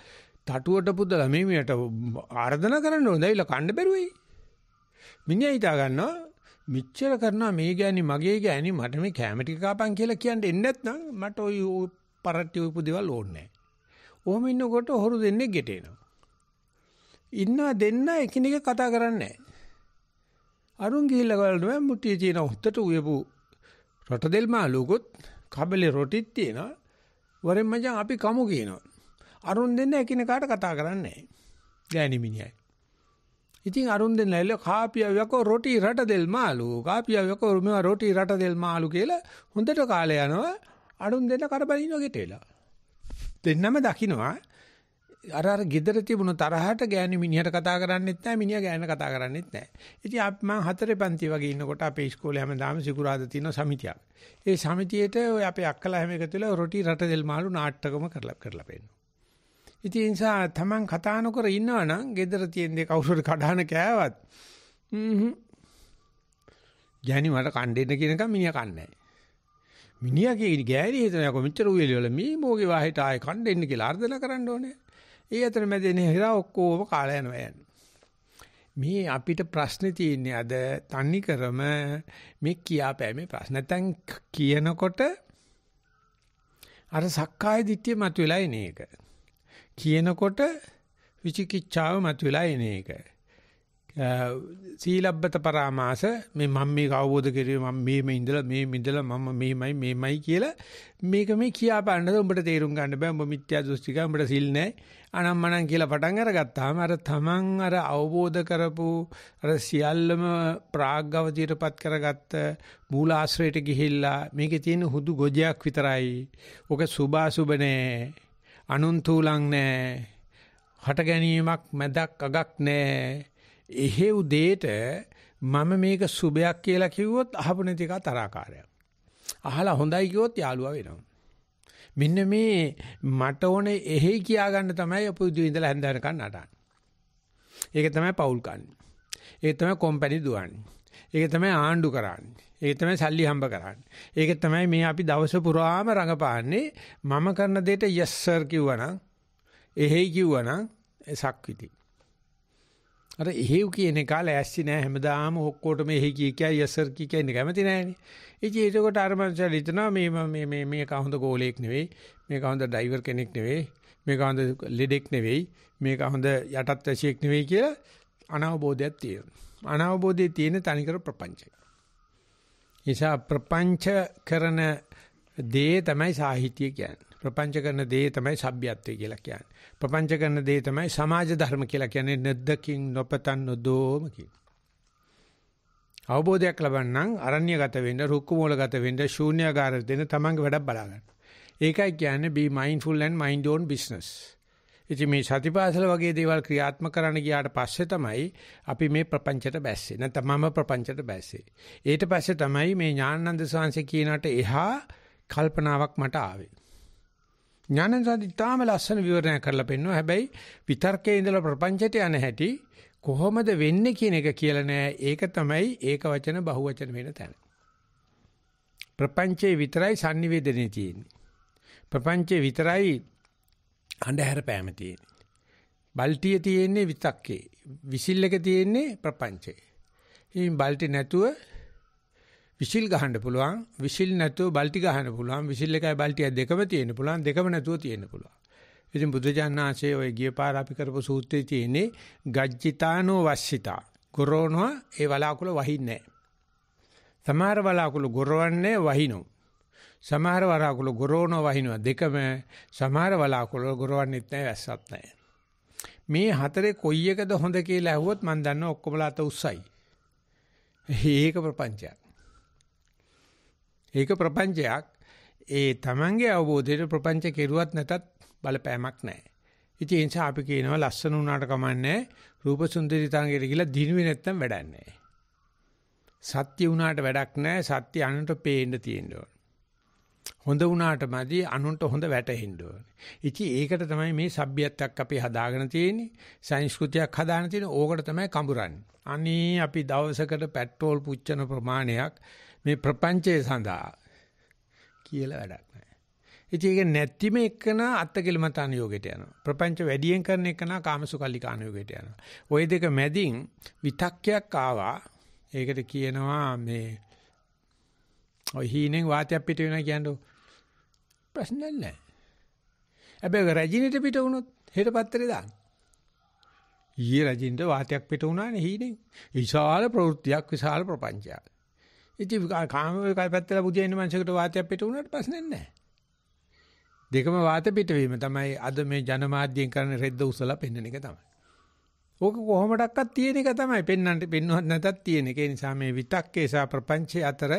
S1: තටුවට පුදලා මේ මියට ආර්දනා කරන්න ඕනේ. ඇවිල්ලා කන්න බැරුවයි. මිනිහා හිතා ගන්නවා මිච්චර කරනවා මේ ගෑණි මගේ ගෑණි මට මේ කැම ටික කාපන් කියලා කියන්නේ නැත්නම් මට ওই පරට්ටි උපු දේවල් ඕනේ නැහැ. ඔහොම ඉන්නකොට හොරු දෙන්නේ ගෙට එනවා. ඉන්නවා දෙන්න එකිනෙක කතා කරන්නේ නැහැ. අරුන් ගිහිල්ලා බලනවා මුට්ටියේ තියෙන උත්තට උයපු රොටදෙල් මාළුකුත් කබලේ රොටිත් තියෙනවා. වරෙන් මචං අපි කමු කියනවා. අරුන් දෙන්න එකිනෙකාට කතා කරන්නේ නැහැ. ගෑණි මිනිහයි. ඉතින් අරුන් දෙන්න ඇවිල්ලා කාපියවකෝ රොටි රට දෙල් මාළු. කාපියවකෝ මෙවා රොටි රට දෙල් මාළු කියලා හොඳට කාලේ යනවා. අරුන් දෙන්න කරබලිනවා ගෙට වෙලා. දෙන්නම දකින්නවා අර අර gedara තිබුණු තරහට ගෑණි මිනිහට කතා කරන්නෙත් නැහැ මිනිහා ගෑනට කතා කරන්නෙත් නැහැ. ඉතින් අපි මම හතරේ පන්ති වගේ ඉන්නකොට අපේ ඉස්කෝලේ හැමදාම සිකුරාද තියෙන සමිතියක්. ඒ සමිතියේට ඔය අපේ අක්කලා හැම එකතු වෙලා රොටි රට දෙල් මාළු නාට්‍යකම කරලා කරලා පෙන්නනවා. ඉතින් ඒ නිසා Taman කතා නොකර ඉන්නවනම් gedara තියෙන දේ කවුරුර කඩහන කෑවත් හ්ම් ගෑණි මට කණ්ඩෙන්න කියනකම් මිනිහා කන්නේ නැහැ. මිනිහාගේ ගෑණි හිතනවා කො මෙච්චර උයලි වල මේ මොගේ වාහෙට ආයේ කණ්ඩෙන්න කියලා අර්ධන කරන්න ඕනේ. ඒ අතර මැදෙන හිරා ඔක්කොම කාලා යනවා යන්නේ. මේ අපිට ප්‍රශ්නේ තියෙන්නේ අද තනි කරම මේ කියාපෑමේ ප්‍රශ්න. නැත්නම් කියනකොට අර සක්කාය දිට්ඨිය මතුවලා එන එක. කියනකොට විචිකිච්ඡාව මතුවලා එන එක. සීලබ්බත පරාමාස මේ මම මේක අවබෝධ කරේ මම මේම ඉඳලා මේ මිදලා මම මේමයි මේමයි කියලා මේක මේ කියා බලනද උඹට තේරුම් ගන්න බෑ උඹ මිත්‍යා දෘෂ්ටික උඹට සිල් නැහැ අනම්මනම් කියලා පටන් අරගත්තාම අර තමන් අර අවබෝධ කරපු අර සියල්ලම ප්‍රාග්ගවතියටපත් කරගත්ත මූලාශ්‍රයට ගිහිල්ලා මේකේ තියෙන හුදු ගොජයක් විතරයි ඔක සුභාසුබ නෑ අනුන්තුලං නෑ හට ගැනීමක් මැදක් අගක් නෑ එහෙව් දෙයට මම මේක සුබයක් කියලා කිව්වොත් අහපු නැති එක තරහකාරයක්. අහලා හොඳයි කිව්වොත් යාළුවා වෙනවා. මෙන්න මේ මට ඕනේ එහෙයි කියා ගන්න තමයි අපුදු ඉඳලා හැන්දනකන් නටන්නේ. ඒක තමයි පවුල් කන්නේ. ඒක තමයි කම්පැනි දුවන්නේ. ඒක තමයි ආණ්ඩු කරන්නේ. ඒක තමයි සල්ලි හම්බ කරන්නේ. ඒක තමයි මේ අපි දවස පුරාම රඟපාන්නේ මම කරන දෙයට yes sir කිව්වනම් එහෙයි කිව්වනම් සක්විති. අර එහෙව් කියන එක ලෑස්ති නෑ හැමදාම ඔක්කොටම එහෙ කිය කියයි යසර් කිය කියන්නේ කැමති නෑනේ. ඉතින් ඒකට අර මනුස්සයා හිතනවා මේ මේ මේ මේක හොඳ ගෝලයක් නෙවෙයි. මේක හොඳ ඩ්‍රයිවර් කෙනෙක් නෙවෙයි. මේක හොඳ ලෙඩෙක් නෙවෙයි. මේක හොඳ යටත් වැසියෙක් නෙවෙයි කියලා අනවබෝධයක් තියෙනවා. අනවබෝධයේ තියෙන තනිකර ප්‍රපංචය. ඒසා ප්‍රපංච කරන දේ තමයි සාහිත්‍ය කියන්නේ. ප්‍රපංච කරන දේ තමයි සભ્યත්වය කියලා කියන්නේ. ප්‍රපංච කරන දේ තමයි සමාජ ධර්ම කියලා කියන්නේ නැද්දකින් නොපතන් නොදෝම කියන. අවබෝධයක් ලබන්නම් අරණ්‍යගත වෙන්න, රුක්ක මූලගත වෙන්න, ශූන්‍යාකාර දෙන්න තමන්ගේ වැඩක් බලා ගන්න. ඒකයි කියන්නේ be mindful and mind your own business. ඉතින් මේ සතිපාසල වගේ දේවල් ක්‍රියාත්මක කරන්න ගියාට පස්සේ තමයි අපි මේ ප්‍රපංචයට බැස්සේ. නැත්නම් මම ප්‍රපංචයට බැස්සේ. ඊට පස්සේ තමයි මේ ඥානানন্দ සාංශ කියනට එහා කල්පනාවක් මට ආවේ. ඥානසාරි තාම ලස්සන විවරණයක් කරලා පෙන්නවා. හැබැයි විතර්කයේ ඉඳලා ප්‍රපංචයට යන හැටි කොහොමද වෙන්නේ කියන එක කියලා නෑ. ඒක තමයි ඒක වචන බහුවචන වෙන තැන. ප්‍රපංචයේ විතරයි sannivedanaye තියෙන්නේ. ප්‍රපංචයේ විතරයි අන්ධහැර පෑම තියෙන්නේ. බල්ටිය තියෙන්නේ විතක්කේ. විසිල්ලක තියෙන්නේ ප්‍රපංචේ. ඉතින් බල්ටි නැතුව විසිල් ගහන්න පුළුවන් විසිල් නැතුව බල්ටි ගහන්න පුළුවන් විසිල් එකයි බල්ටිය දෙකම තියෙන්න පුළුවන් දෙකම නැතුව තියෙන්න පුළුවන් ඉතින් බුදුජානනාංශයේ ඔය ගිය පාර අපි කරපු සූත්‍රයේ තියෙන්නේ ගජ්ජිතානෝ වස්සිතා ගොරෝනවා ඒ වලාකුළු වහින්නේ සමහර වලාකුළු ගොරවන්නේ වහිනෝ සමහර වලාකුළු ගොරෝනවා වහිනවා දෙකම සමහර වලාකුළු ගොරවන්නේත් නැහැ වැස්සත් නැහැ මේ හතරේ කොයි එකද හොඳ කියලා ඇහුවොත් මම දන්නවා ඔක්කොමලා අත උස්සයි. මේක ප්‍රපංචයක්. ඒක ප්‍රපංචයක්. ඒ Tamange අවබෝධයට ප්‍රපංච කෙරුවත් නැතත් බලපෑමක් නැහැ. ඉතින් ඒ නිසා අපි කියනවා ලස්සන වුණාට කමන්නේ රූප සුන්දරී තරංගයට ගිහිල්ලා දිනුවේ නැත්තම් වැඩක් නැහැ. සත්‍ය වුණාට වැඩක් නැහැ. සත්‍ය අනුන්ට පේන්න තියෙන්න ඕන. හොඳ වුණාට මදි අනුන්ට හොඳ වැටෙන්න ඕනේ. ඉතින් ඒකට තමයි මේ සભ્યත්වයක් අපි හදාගෙන තියෙන්නේ. සංස්කෘතියක් හදාගෙන තියෙන්නේ. ඕකට තමයි කඹරන්නේ. අනේ අපි දවසකට පෙට්‍රෝල් පුච්චන ප්‍රමාණයක් මේ ප්‍රපංචය සඳහා කියලා වැඩක් නැහැ. ඉතින් ඒක නැතිම එකන අත්කලමතාන යෝගයට යනවා. ප්‍රපංච වැඩියෙන් කරන එකන කාමසුකල්ලිකාන යෝගයට යනවා. ওই දෙක මැදින් විතක්කයක් ආවා. ඒකට කියනවා මේ ඔය හීනෙන් වාතයක් පිට වෙනවා කියන්නේ ප්‍රශ්න නැහැ. හැබැයි රජිනිට පිට වුණොත් හෙට පත්තරේ දාන්න. ඊයේ රජින්ට වාතයක් පිට වුණානේ හීනෙන්. විශාල ප්‍රවෘත්තියක් විශාල ප්‍රපංචයක්. ඉතින් කාම වේකයි පැත්තලා බුදියා ඉන්න මනසකට වාතයක් පිට වුණාට ප්‍රශ්නේ නැහැ. දෙකම වාත පිටවීම තමයි අද මේ ජනමාධ්‍යයෙන් කරන රෙද්ද උසලා පෙන්වන එක තමයි. ඕක කොහොමඩක්වත් තියෙන එක තමයි පෙන්වන්න පෙන්වවත් නැතත් තියෙන එක. ඒ නිසා මේ විතක්කේ සහ ප්‍රපංචය අතර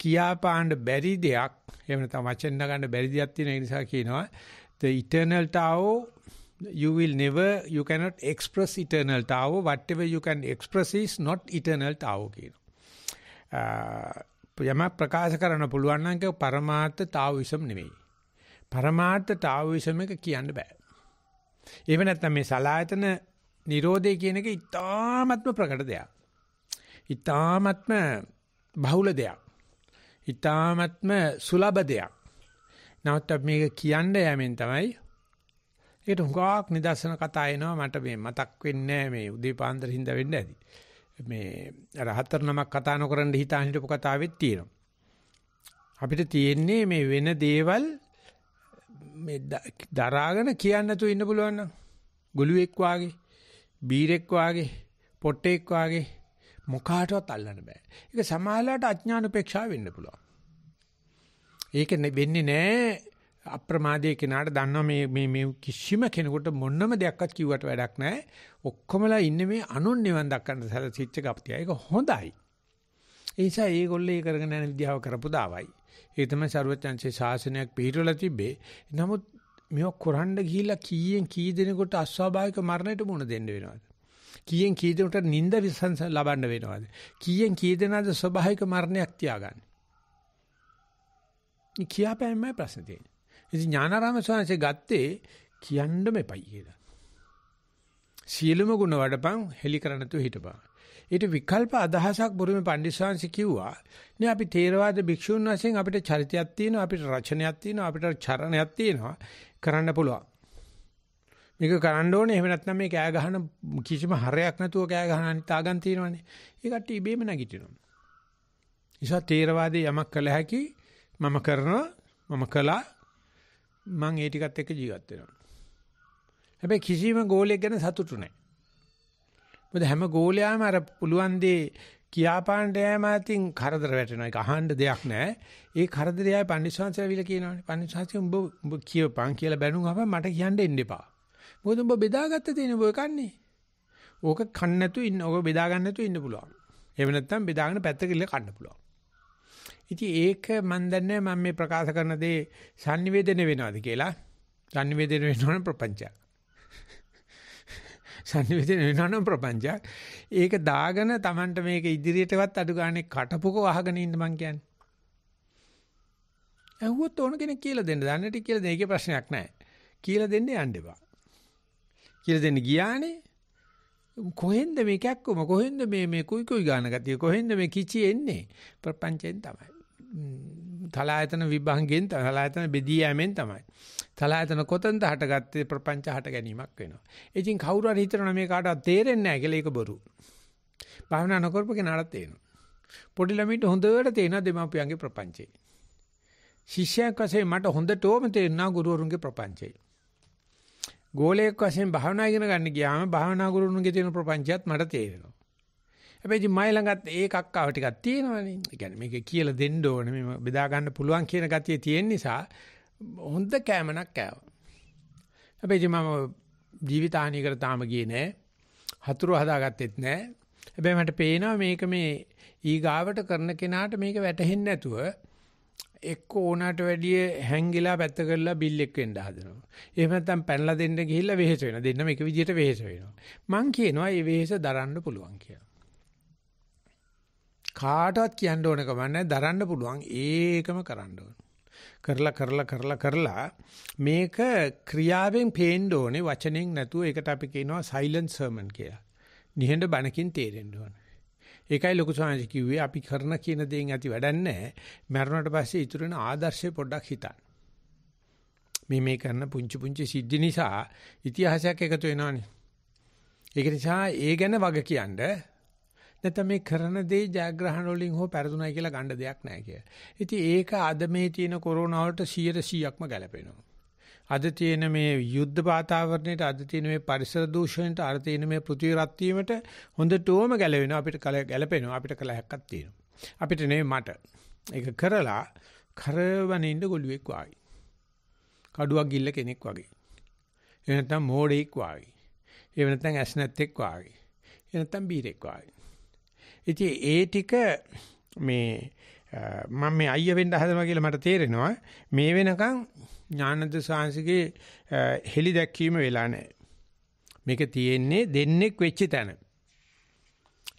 S1: කියාපාන්න බැරි දෙයක් එහෙම නැත්නම් වචෙන් නගන්න බැරි දෙයක් තියෙන නිසා කියනවා the eternal tao you will never you cannot express eternal tao whatever you can express is not eternal tao කියනවා. යම ප්‍රකාශ කරන්න පුළුවන් නම් ඒක පරමාර්ථ තාවිසම් නෙවෙයි. පරමාර්ථ තාවිසම් එක කියන්න බෑ. ඒව නැත්තම් මේ සලායතන Nirodhe කියන එක ඊ타ත්ම ප්‍රකට දෙයක්. ඊ타ත්ම බහුල දෙයක්. ඊ타ත්ම සුලබ දෙයක්. නමුත් මේක කියන්න යෑමෙන් තමයි ඒකට හුඟක් නිදර්ශන කතා එනවා මට මේ මතක් වෙන්නේ මේ උදේ පාන්දර හින්දා වෙන්න ඇති. මේ අර හතර නමක් කතා නොකරන හිතාන හිටපු කතාවෙත් තියෙනවා. අපිට තියෙන්නේ මේ වෙන දේවල් මේ දරාගෙන කියන්න නැතුව ඉන්න පුළුවන් නම් ගොළුෙක් වාගේ, බීරෙක් වාගේ, පොට්ටෙක් වාගේ මොකාටවත් අල්ලන්න බෑ. ඒක සමාහලට අඥාන උපේක්ෂා වෙන්න පුළුවන්. ඒක වෙන්නේ නෑ අප්‍රමාදයේ කෙනාට දන්නවා මේ මේ මේ කිසිම කෙනෙකුට මොනම දෙයක්වත් කිව්වට වැඩක් නැහැ. ඔක්කොමලා ඉන්නේ මේ අනුන් නිවන් දක්කන්න සැලසිච්ච ගප්තිය. ඒක හොඳයි. ඒ නිසා ඒගොල්ලෝ ඒ කරගෙන යන විද්‍යාව කරපු දාවයි. ඒ තමයි ਸਰවඥාන්සේ ශාසනයක් පිළිහිටලා තිබ්බේ. නමුත් මේක කරන්න ගිහිලා කීයෙන් කී දෙනෙකුට අස්වාභාවික මරණයට මුහුණ දෙන්න වෙනවද? කීයෙන් කී දෙනෙකුට නිନ୍ଦ විසංස ලබන්න වෙනවද? කීයෙන් කී දෙනාද ස්වභාවික මරණයක් තියාගන්නේ? කියාපෑමයි ප්‍රශ්නේ තියෙන්නේ. ඉතින් ඥානාරාම ස්වාමීන්සේ ගත්තේ කියන්න මෙපයි කියලා. සියලුම ගුණ වඩපන් හෙලි කරන්න තු හිටපන්. ඊට විකල්ප අදහසක් බුරුමේ පණ්ඩිත ස්වාමීන්සේ කිව්වා. නේ අපි තේරවාද භික්ෂුන් වහන්සේ අපිට චරිතයක් තියෙනවා, අපිට රචනයක් තියෙනවා, අපිට චරණයක් තියෙනවා කරන්න පුළුවන්. මේක කරන්න ඕනේ එහෙම නැත්නම් මේ කෑ ගහන කිසිම හරයක් නැතුව කෑ ගහන අනිත් ආගම් තියෙනවානේ. ඒ කට්ටිය ඉබේම නැගිටිනවා. නිසා තේරවාදයේ යමක් කළ හැකි මම කරනවා, මම කළා, මම ඒ ටිකත් එක්ක ජීවත් වෙනවා. හැබැයි කිසිම ගෝලයක් ගැන සතුටු නැහැ. මොකද හැම ගෝලයාම අර පුළුවන් දේ කියාපාන්න යෑම අතින් කරදර වැටෙනවා. ඒක අහන්න දෙයක් නැහැ. ඒ කරදරය ආයි පන්සිංශයවිල කියනවානේ. පන්සිංශය උඹ උඹ කියපන් කියලා බැනුම් මට කියන්න එන්න එපා. මොකද උඹ බෙදාගත්ත තියෙන ඔය කන්නේ. ඕක කන්න නැතු ඉන්න ඕක බෙදා ගන්න නැතු ඉන්න පුළුවන්. එහෙම නැත්නම් බෙදාගෙන පැත්තක ඉල්ල කන්න පුළුවන්. ඉතින් ඒක මම දන්නේ මම මේ ප්‍රකාශ කරන දේ sannivedana වෙනවද කියලා. sannivedana වෙනවනම් ප්‍රපංචය. sannivedana වෙනවනම් ප්‍රපංචය. ඒක දාගෙන Tamanට මේක ඉදිරියටවත් අඩු ගානේ කටපුක වහගෙන ඉන්න මං කියන්නේ. ඇහුවොත් ඕන කෙනෙක් කියලා දෙන්න. දන්නේ ටික කියලා දෙන එකේ ප්‍රශ්නයක් නැහැ. කියලා දෙන්න යන්න එපා. කියලා දෙන්න ගියානේ කොහෙන්ද මේ කැක්කම කොහෙන්ද මේ මේ කුයි කුයි ගාන ගතිය කොහෙන්ද මේ කිචි එන්නේ ප්‍රපංචයෙන් තමයි තලායතන විභංගෙන් තලායතන බෙදී යෑමෙන් තමයි. තලායතන කොතනද හටගත්තේ ප්‍රපංච හට ගැනීමක් වෙනවා. ඉතින් කවුරු හරි හිතනවා මේ කාටවත් තේරෙන්නේ නැහැ කියලා ඒක බොරු. භාවනා නොකරපු කෙනාට තේරෙනවා. පොඩි ළමයින්ට හොඳට තේරෙනවා දෙමාපියන්ගේ ප්‍රපංචේ. ශිෂ්‍යයෙක් වශයෙන් මට හොඳට ඕම තේරෙනවා ගුරුවරුන්ගේ ප්‍රපංචේ. ගෝලයෙක් වශයෙන් භාවනා ඉගෙන ගන්න ගියාම භාවනා ගුරුවරුන්ගේ තියෙන ප්‍රපංචයත් මට තේරෙනවා. හැබැයි ඉතින් මයි ළඟත් ඒකක් ආව ටිකක් තියෙනවනේ. ඒ කියන්නේ මේක කියලා දෙන්න ඕනේ. මේ බෙදා ගන්න පුළුවන් කියන ගතිය තියෙන නිසා හොඳ කෑමනක් කෑවා. හැබැයි ඉතින් මම ජීවිතාහනී කර තාම ගියේ නෑ. හතුරු හදාගත්තෙත් නෑ. හැබැයි මට පේනවා මේක මේ ඊගාවට කරන කෙනාට මේක වැටහෙන්නේ නැතුව එක්ක ඕනට වැඩිය හැංගිලා පැත්ත කරලා බිල් එක වෙන්න හදනවා. එහෙම නැත්නම් පැනලා දෙන්න ගිහිල්ලා වෙහෙස වෙනවා. දෙන්නම එක විදියට වෙහෙස වෙනවා. මං කියනවා මේ වෙහෙස දරන්න පුළුවන් කියලා. කාටවත් කියන්න ඕන කමන්නේ දරන්න පුළුවන් ඒකම කරන්න ඕන. කරලා කරලා කරලා කරලා මේක ක්‍රියාවෙන් පේන්න ඕනේ වචනෙන් නැතුව ඒකට අපි කියනවා සයිලන්ට් සර්මන් කියලා. නිහඬ බණකින් තේරෙන්න ඕන. ඒකයි ලොකු සාංශ කිව්වේ අපි කරන කියන දේෙන් ඇති වැඩක් නැහැ. මරණයට පස්සේ ඉතුරු වෙන ආදර්ශය පොඩ්ඩක් හිතන්න. මේ මේ කරන පුංචි පුංචි සිද්ධි නිසා ඉතිහාසයක් එකතු වෙනවනේ. ඒක නිසා ඒ ගැන වග කියන්නේ නැත්නම් මේ කරන දේ ජයග්‍රහණ වලින් හෝ පෙරදුනායි කියලා ගන්න දෙයක් නැහැ කියලා. ඉතින් ඒක අද මේ තියෙන කොරෝනාවට 100%ක්ම ගැලපෙනවා. අද තියෙන මේ යුද්ධ වාතාවරණයට අද තියෙන මේ පරිසර දූෂණයට අර තියෙන මේ පෘථිවි රත් වීමට හොඳටම ගැලවෙනවා අපිට ගැලපෙනවා අපිට කල හැක්කක් තියෙනවා. අපිට නෙවෙයි මට. ඒක කරලා කරවනින්න ගොළුෙක් වාගේ. කඩුවක් ගිල්ල කෙනෙක් වගේ. එහෙම නැත්නම් මෝඩෙක් වාගේ. එහෙම නැත්නම් ඇස් නැත්තෙක් වාගේ. එහෙම නැත්නම් බීරෙක් වාගේ. ඉතින් ඒ ටික මේ මම මේ අයිය වෙන්න හදනවා කියලා මට තේරෙනවා මේ වෙනකන් ඥානද සාංශිකේ හෙලි දැක්වීම වෙලා නැහැ. මේක තියෙන්නේ දෙන්නෙක් වෙච්ච තැන.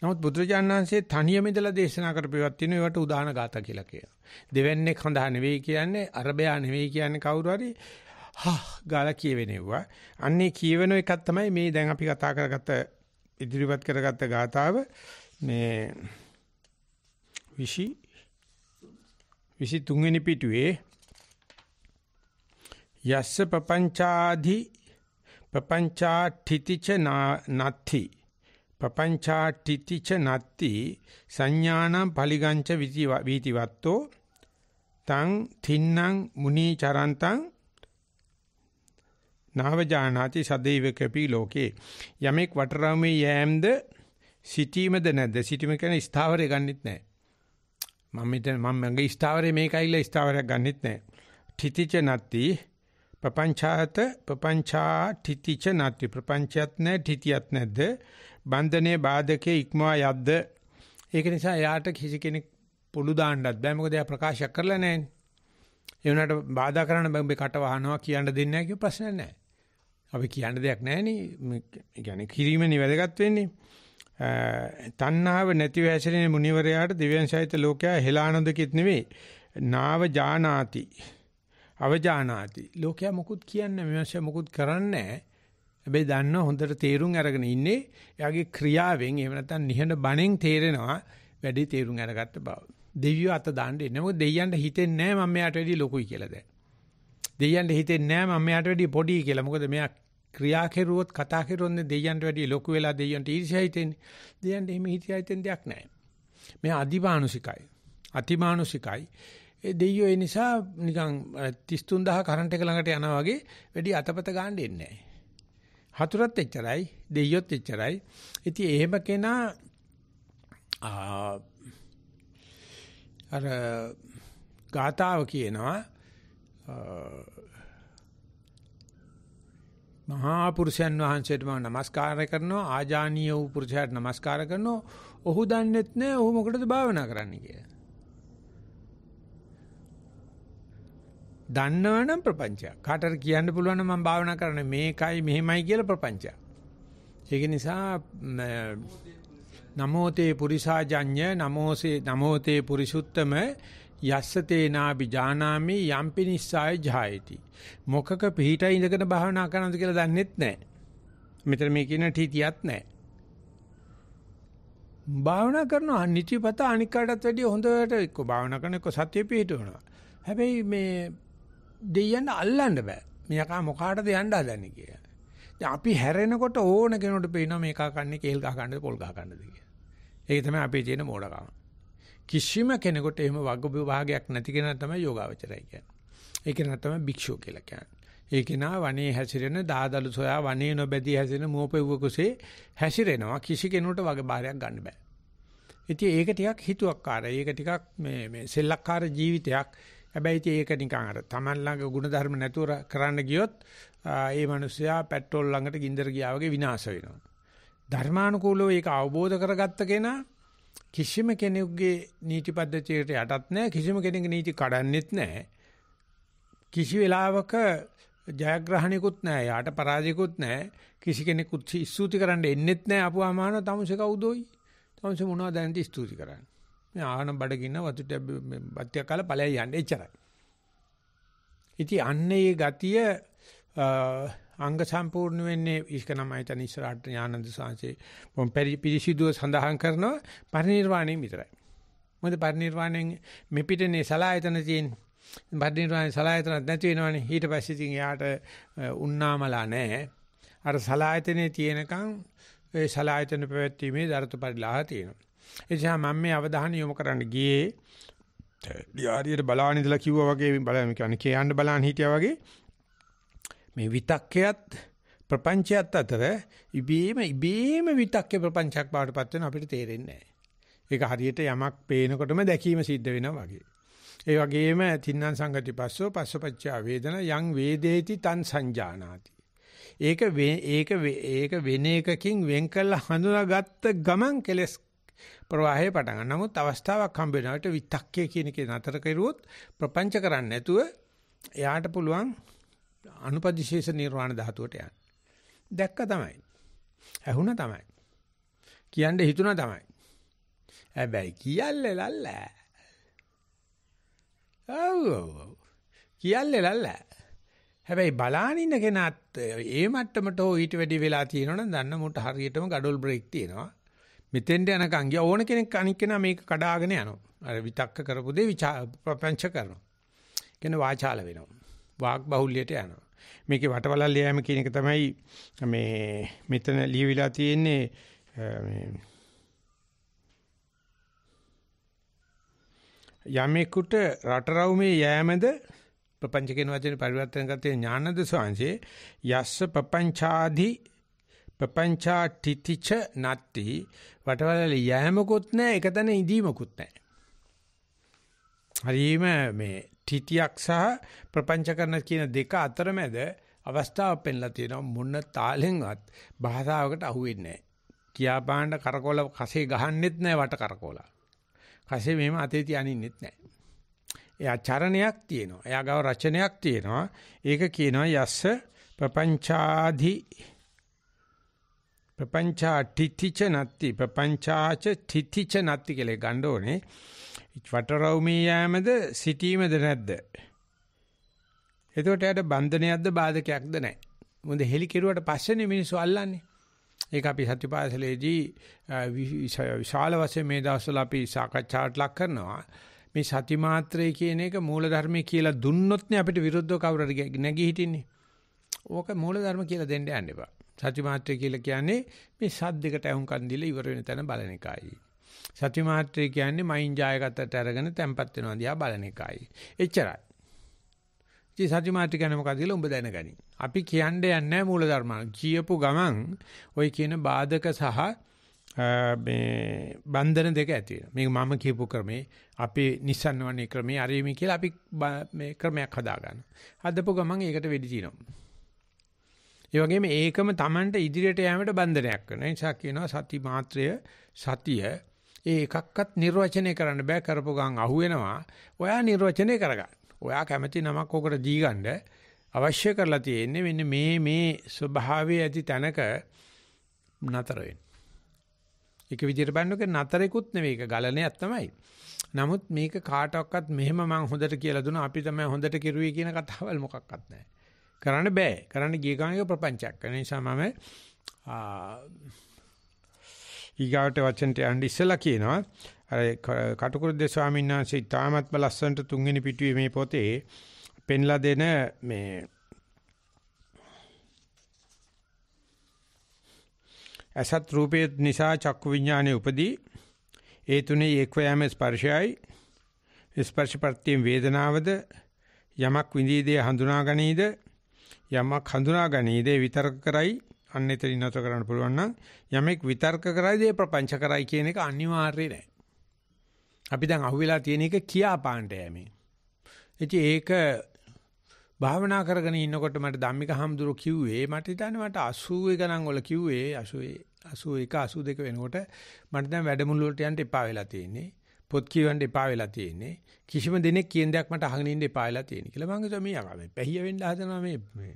S1: නමුත් බුදුරජාණන් වහන්සේ තනියම ඉඳලා දේශනා කරපේවත් තියෙන ඒවට උදාහරණ ගාථා කියලා කියනවා. දෙවන්නේක් හඳා නෙවෙයි කියන්නේ අරබයා නෙවෙයි කියන්නේ කවුරු හරි හා ගාලා කියවෙනවා. අන්නේ කියවෙන එකක් තමයි මේ දැන් අපි කතා කරගත්ත ඉදිරිපත් කරගත්ත ගාතාව මේ 20 23 වෙනි පිටුවේ යස්ස පపంచාදි පపంచාඨිතිච නත්ති පపంచාඨිතිච නත්ති සංඥානම් පලිගංච වීතිවත්තෝ තං තින්නම් මුනි චරන්තං නාවජානාති සදේව කපි ලෝකේ යමෙක් වටරාමේ යෑම්ද සිටීමද නැද්ද? සිටීම කියන්නේ ස්ථාවරය ගන්නෙත් නැහැ. මම මෙතන මම මගේ ස්ථාවරය මේකයිලා ස්ථාවරයක් ගන්නෙත් නැහැ. ඨිතිච නැති පපංචාත පපංචා ඨිතිච නැති ප්‍රපංචයත් නැහැ ඨිතියත් නැද්ද? බන්ධනේ බාධකේ ඉක්මවා යද්ද? ඒක නිසා යාට කිසි කෙනෙක් පොළු දාන්නත් බෑ මොකද එයා ප්‍රකාශ කරලා නැහැ. ඒ වුණාට බාධා කරන්න බෑ කට වහනවා කියන්න දෙන්නේ නැහැ කියු ප්‍රශ්න නැහැ. අපි කියන්න දෙයක් නැහැ නේ. ඒ කියන්නේ කිරීමනේ වැදගත් වෙන්නේ. තණ්හාව නැතිව හැසිරෙන මුනිවරයාට දිව්‍යං සහිත ලෝකයා හෙලානොදකිට නෙවෙයි. නාව ජානාති. අවජානාති. ලෝකයා මොකුත් කියන්නේ මෙවශ්‍ය මොකුත් කරන්නේ හැබැයි දන්න හොඳට තේරුම් අරගෙන ඉන්නේ එයාගේ ක්‍රියාවෙන් එහෙම නැත්නම් නිහඬ බණෙන් තේරෙනවා වැඩි තේරුම් අරගත්ත බව. දෙවියෝ අත දාන්න එන්නේ. මොකද දෙයියන්ට හිතෙන්නේ නැහැ මම මෙයාට වැඩිය ලොකුයි කියලා දැන්. දෙයියන්ට හිතෙන්නේ නැහැ මම මෙයාට වැඩිය පොඩි කියලා. මොකද මෙයා ක්‍රියා කෙරුවොත් කතා කෙරුවොත් දෙයයන්ට වැඩිය ලොකු වෙලා දෙයයන්ට ඊර්ෂ්‍යා හිතෙන්නේ. දෙයයන්ට එහෙම ඊර්ෂ්‍යා හිතෙන දෙයක් නැහැ. මේ අදිමානුසිකයි. අතිමානුසිකයි. ඒ දෙයියෝ ඒ නිසා නිකන් 33000 කරන්ට් එක ළඟට යනවා වගේ වැඩි අතපත ගන්න දෙන්නේ නැහැ. හතුරත් එච්චරයි, දෙයියොත් එච්චරයි. ඉතින් එහෙම කෙනා අර ගාතාව කියනවා මහා පුරුෂයන් වහන්සේට මම নমස්කාර කරනවා ආජානීය වූ පුරුෂයාට নমස්කාර කරනවා ඔහු දන්නේත් නැහැ ඔහු මොකටද භාවනා කරන්න කියලා දන්නවනම් ප්‍රපංචයක්. කාටට කියන්න පුළුවන් නම් මම භාවනා කරන්නේ මේකයි මෙහෙමයි කියලා ප්‍රපංචයක්. ඒක නිසා නමෝතේ පුරිසාජඤ්ඤ නමෝසේ නමෝතේ පුරිසුත්තම යස්ස තේනාපි ජානාමි යම්පි නිස්සාය ජායති. මොකක පිහිට ඉඳගෙන භාවනා කරනද කියලා දන්නෙත් නැහැ. මෙතන මේ කියන ටීතියක් නැහැ. භාවනා කරනවා නිතිපත අනිකාටත් වැඩිය හොඳට එක්ක භාවනා කරන එක්ක සතිය පිහිටවනවා. හැබැයි මේ දෙයයන් අල්ලන්න බෑ. මෙයා මොකාටද යන්න හදන්නේ කියලා. දැන් අපි හැරෙනකොට ඕන කෙනෙකුට පේනවා මේකා කන්නේ කේල් ගහ ගන්නද පොල් ගහ ගන්නද කියලා. ඒක තමයි අපේ තියෙන මෝඩකම. කිසිම කෙනෙකුට එහෙම වග විභාගයක් නැති කෙනා තමයි යෝගාවචරය කියන්නේ. ඒ කෙනා තමයි භික්ෂුව කියලා කියන්නේ. ඒ කෙනා වනේ හැසිරෙන දාදලු සොයා වනේ නොබැදී හැසිරෙන මෝපෙව්ව කුසේ හැසිරෙනවා කිසි කෙනෙකුට වග බාරයක් ගන්න බෑ. ඉතින් ඒක ටිකක් හිතුවක්කාරයි. ඒක ටිකක් මේ මේ සෙල්ලක්කාර ජීවිතයක්. හැබැයි ඉතින් ඒක නිකන් අර Taman ළඟ ಗುಣධර්ම නැතුව කරන්න ගියොත් ඒ මිනිස්සයා පෙට්‍රෝල් ළඟට ගින්දර ගියා වගේ විනාශ වෙනවා. ධර්මානුකූලව ඒක අවබෝධ කරගත්ත කෙනා කිසිම කෙනෙකුගේ නීති පද්ධතියට යටත් නැහැ කිසිම කෙනෙකුගේ නීති කඩන්නෙත් නැහැ කිසි වෙලාවක ජයග්‍රහණිකුත් නැහැ යාට පරාජයකුත් නැහැ කිසි කෙනෙකුත් ස්තුති කරන්න එන්නෙත් නැහැ අපුවාම ආන තමුසේ කවුදෝයි තමුසේ මොනවද දැනට ස්තුති කරන්නේ මේ ආහන බඩගින්න වතුට බත්තියක් කාලා ඵලයයි යන්නේ එච්චරයි ඉතින් අන්නේ ගතිය අංග සම්පූර්ණ වෙන්නේ ඊස්ක නමයි තන ඉස්සරහට ඥානන්ද සාංශේ මොම් පිරිසිදුව සඳහන් කරනවා පරිණිර්වාණය විතරයි. මොකද පරිණිර්වාණයෙන් මෙපිටනේ සලායතන තියෙන්නේ. පරිණිර්වාණය සලායතන නැති වෙනවනේ. ඊට පස්සේ ඉතින් යාට උන්නාමලා නැහැ. අර සලායතනේ තියෙනකන් ඒ සලායතන පැවැත්ීමේ දරත පරිලාහ තියෙනවා. ඒ නිසා මම මේ අවධානය යොමු කරන්න ගියේ ඩිආරියට බලාන ඉඳලා කිව්වා වගේ බලන්න කියන්නේ කියන්න බලාන හිටියා වගේ මේ විතක්කයත් ප්‍රපංචයත් අතර ඉබේම ඉබේම විතක්කේ ප්‍රපංචයක් බාටපත් වෙන අපිට තේරෙන්නේ නැහැ. ඒක හරියට යමක් පේනකොටම දැකීම සිද්ධ වෙනවා වගේ. ඒ වගේම තින්නම් සංගති පස්සෝ පස්සපච්චා වේදන යං වේදේති තං සංජානාති. ඒක ඒක ඒක වෙන එකකින් වෙන් කළා හඳුනාගත්ත ගමන් කෙලස් ප්‍රවාහය පටන් ගන්න. නමුත් අවස්ථාවක් හම්බ වෙනකොට විතක්කය කියන එකේ නතර කෙරුවොත් ප්‍රපංච කරන්නේ නැතුව එයාට පුළුවන් අනුපදිශේෂ නිර්වාණ ධාතුවට යන්නේ. දැක්ක තමයි. ඇහුණා තමයි. කියන්න හිතුණා තමයි. හැබැයි කියල්ලේ ලල්ලා. ඔව්. කියල්ලේ ලල්ලා. හැබැයි බලාන ඉන්න කෙනාත් ඒ මට්ටමට හෝ ඊට වැඩි වෙලා තියෙනවනම් දන්න මුට හරියටම gadol break තියෙනවා. මෙතෙන්ට යනකම් ගියා ඕන කෙනෙක් අනික් කෙනා මේක කඩාගෙන යනවා. අර විතක්ක කරපු දේ විචා ප්‍රපංච කරනවා. කියන වාචාල වෙනවා. වාග් බහුල්‍යයට යනවා. මේකේ වටවලල් යෑම කියන එක තමයි මේ මෙතන ලියවිලා තියෙන්නේ මේ යමෙකුට රටරවුමේ යෑමද ප්‍රපංච කියන වචනේ පරිවර්තන කරතේ ඥානද සංසේ යස්ස ප්‍රපංචාදි ප්‍රපංචා තිතිච නැති වටවලල් යෑමකුත් නැහැ එකතන ඉඳීමකුත් නැහැ. හරීම මේ තිතියක් සහ ප්‍රපංච කරන කියන දෙක අතරමැද අවස්ථාවක් පෙන්ලා තියෙනවා මොන තාලෙන්වත් භාෂාවකට අහු වෙන්නේ නැහැ. කියා බාණ්ඩ කරකෝල කසේ ගහන්නෙත් නැහැ වට කරකෝලා. කසේ මෙහෙම අතේ තියානින්නෙත් නැහැ. එයා චරණයක් තියෙනවා. එයා ගාව රචනයක් තියෙනවා. ඒක කියනවා යස්ස ප්‍රපංචාදි ප්‍රපංචා තිතිච නැති ප්‍රපංචාච තිතිච නැති කියලා ගන්න ඕනේ. වටරවුමේ යෑමද සිටීමද නැද්ද? එතකොට යට බන්ධනයක්ද බාධකයක්ද නැහැ. මොඳ හෙලි කෙරුවට පස්සේනේ මිනිස්සු අල්ලන්නේ. ඒක අපි සත්‍යපාසලේදී විශාල වශයෙන් මේ දවස්වල අපි සාකච්ඡාවට ලක් කරනවා. මේ සති මාත්‍රය කියන එක මූලධර්මයේ කියලා දුන්නොත්නේ අපිට විරුද්ධව කවුරුහරි නැගී හිටින්නේ. ඕක මූලධර්ම කියලා දෙන්න යන්න එපා. සති මාත්‍රය කියලා කියන්නේ මේ සද්දයකට අහුම්කන් දීලා ඉවර වෙන තැන බලන එකයි. සති මාත්‍රය කියන්නේ මයින් ජායගතට අරගෙන තැම්පත් වෙනවා දිහා බලන එකයි. එච්චරයි. ඉතින් සති මාත්‍රය කියන්නේ මොකක්ද කියලා උඹ දැනගනි. අපි කියන්නේ යන්නේ මූල ධර්මන. කියපු ගමන් ওই කියන බාධක සහ මේ බන්ධන දෙක ඇති වෙනවා. මේක මම කියපු ක්‍රමේ, අපේ නිසන්වන්නේ ක්‍රමේ, අරීමේ කියලා අපි මේ ක්‍රමයක් හදාගන්නවා. හදපු ගමන් ඒකට වෙඩි තිනවා. ඒ වගේම ඒකම Tamanට ඉදිරියට යෑමට බන්ධනයක් වෙනවා. ඒ නිසා කියනවා සති මාත්‍රය සතිය ඒ එකක්වත් නිර්වචනය කරන්න බෑ කරපු ගමන් අහුවෙනවා. ඔයා නිර්වචනය කරගන්න. ඔයා කැමති නමක් ඔකට දීගන්න අවශ්‍ය කරලා තියෙන්නේ මෙන්න මේ මේ ස්වභාවයේ ඇති තැනක නතර වෙන්න. ඒක විදිහට බannකොට නතරෙකුත් නෙවෙයි ඒක ගලණයක් තමයි. නමුත් මේක කාටවත් මෙහෙම මම හොඳට කියලා දුන්නා අපි තමයි හොඳට කිරුවේ කියන කතාවල් මොකක්වත් නැහැ. කරන්න බෑ. කරන්න ගිය ගමන් ප්‍රපංචයක්. ඒ නිසා මම ඊගාවට වචනට යන්න ඉස්සලා කියනවා අර කටුකුරුද්ද ස්වාමීන් වහන්සේ ඉතාමත් බලස්සන්ට තුන්වෙනි පිටුවේ මේ පොතේ පෙන්ලා දෙන මේ අසත් රූපේ නිසා චක්කු විඥානයේ උපදී ඒ තුනේ එක්ව යෑම ස්පර්ශයයි ස්පර්ශ ප්‍රත්‍යයෙන් වේදනාවද යමක් විඳීදේ හඳුනා ගනීද යමක් හඳුනා ගනීද විතරක කරයි අන්න එතනින් නතර කරන්න පුළුවන් නම් යමෙක් විතර්ක කරයිද ඒ ප්‍රපංච කරයි කියන එක අනිවාර්ය නෑ. අපි දැන් අහුවෙලා තියෙන එක කියා පාන්න යෑමේ. ඉතින් ඒක භාවනා කරගෙන ඉන්නකොට මට ධම්මික හම්දුරු කිව්වේ මට හිතන්නේ මට 80 ගණන් වල කිව්වේ 80 81 82 වෙනකොට මට දැන් වැඩමුළු වලට යන්න එපා වෙලා තියෙන්නේ. පොත් කියවන්න එපා වෙලා තියෙන්නේ. කිසිම දෙනෙක් කියන දෙයක් මට අහගෙන ඉන්න එපා වෙලා තියෙන්නේ කියලා මම හිතුවා මේ යකා මේ පැහිය වෙන්න හදනවා මේ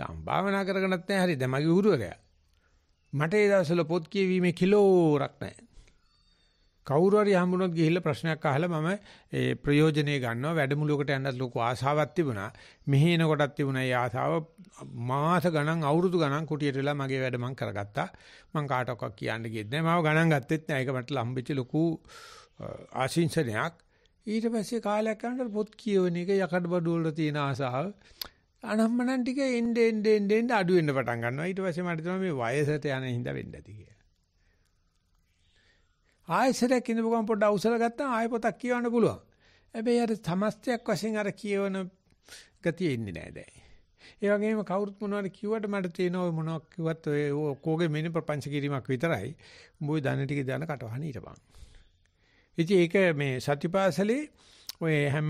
S1: තාම භාවනා කරගන්නත් නැහැ. හරි දැන් මගේ ගුරුවරයා. මට ඒ දවස්වල පොත් කියවීමේ කිලෝරක් නැහැ. කවුරු හරි හම්බුනොත් ගිහිල්ලා ප්‍රශ්නයක් අහලා මම ඒ ප්‍රයෝජනේ ගන්නවා වැඩමුළුවකට යන්නත් ලොකු ආසාවක් තිබුණා මෙහි එනකොටත් තිබුණා ඒ ආසාව මාස ගණන් අවුරුදු ගණන් කුටියට වෙලා මගේ වැඩ මම කරගත්තා මම කාටවත් කියන්න ගියෙත් නෑ මාව ගණන් ගත්තෙත් නෑ ඒක මට ලම්බෙච්ච ලොකු ආශිංසනයක් ඊට පස්සේ කාලයක් යනකොට පොත් කියවන එක යකඩ බඩුවල තියෙන ආසාව අනම්මනම් ටික එන්න එන්න එන්න එන්න අඩු වෙන්න පටන් ගන්නවා. ඊට පස්සේ මට තේරෙනවා මේ වයසට යන හින්දා වෙන්න ඇති කියලා. ආයෙසරක් ඉඳපුවම පොඩ්ඩ අවසර ගත්තා ආයෙ පොතක් කියවන්න පුළුවන්. හැබැයි අර තමස්තයක් වශයෙන් අර කියවන ගතිය එන්නේ නැහැ දැන්. ඒ වගේම කවුරුත් මොනවාරි කිව්වට මට තේනවා මොනවක් කිව්වත් ඔය ඔක්කොගේ මෙන්න ප්‍රපංච කිරීමක් විතරයි. උඹේ දන ටික දන කටවහන ඊටපන්. ඉතින් ඒක මේ සතිපාසලේ ඔය හැම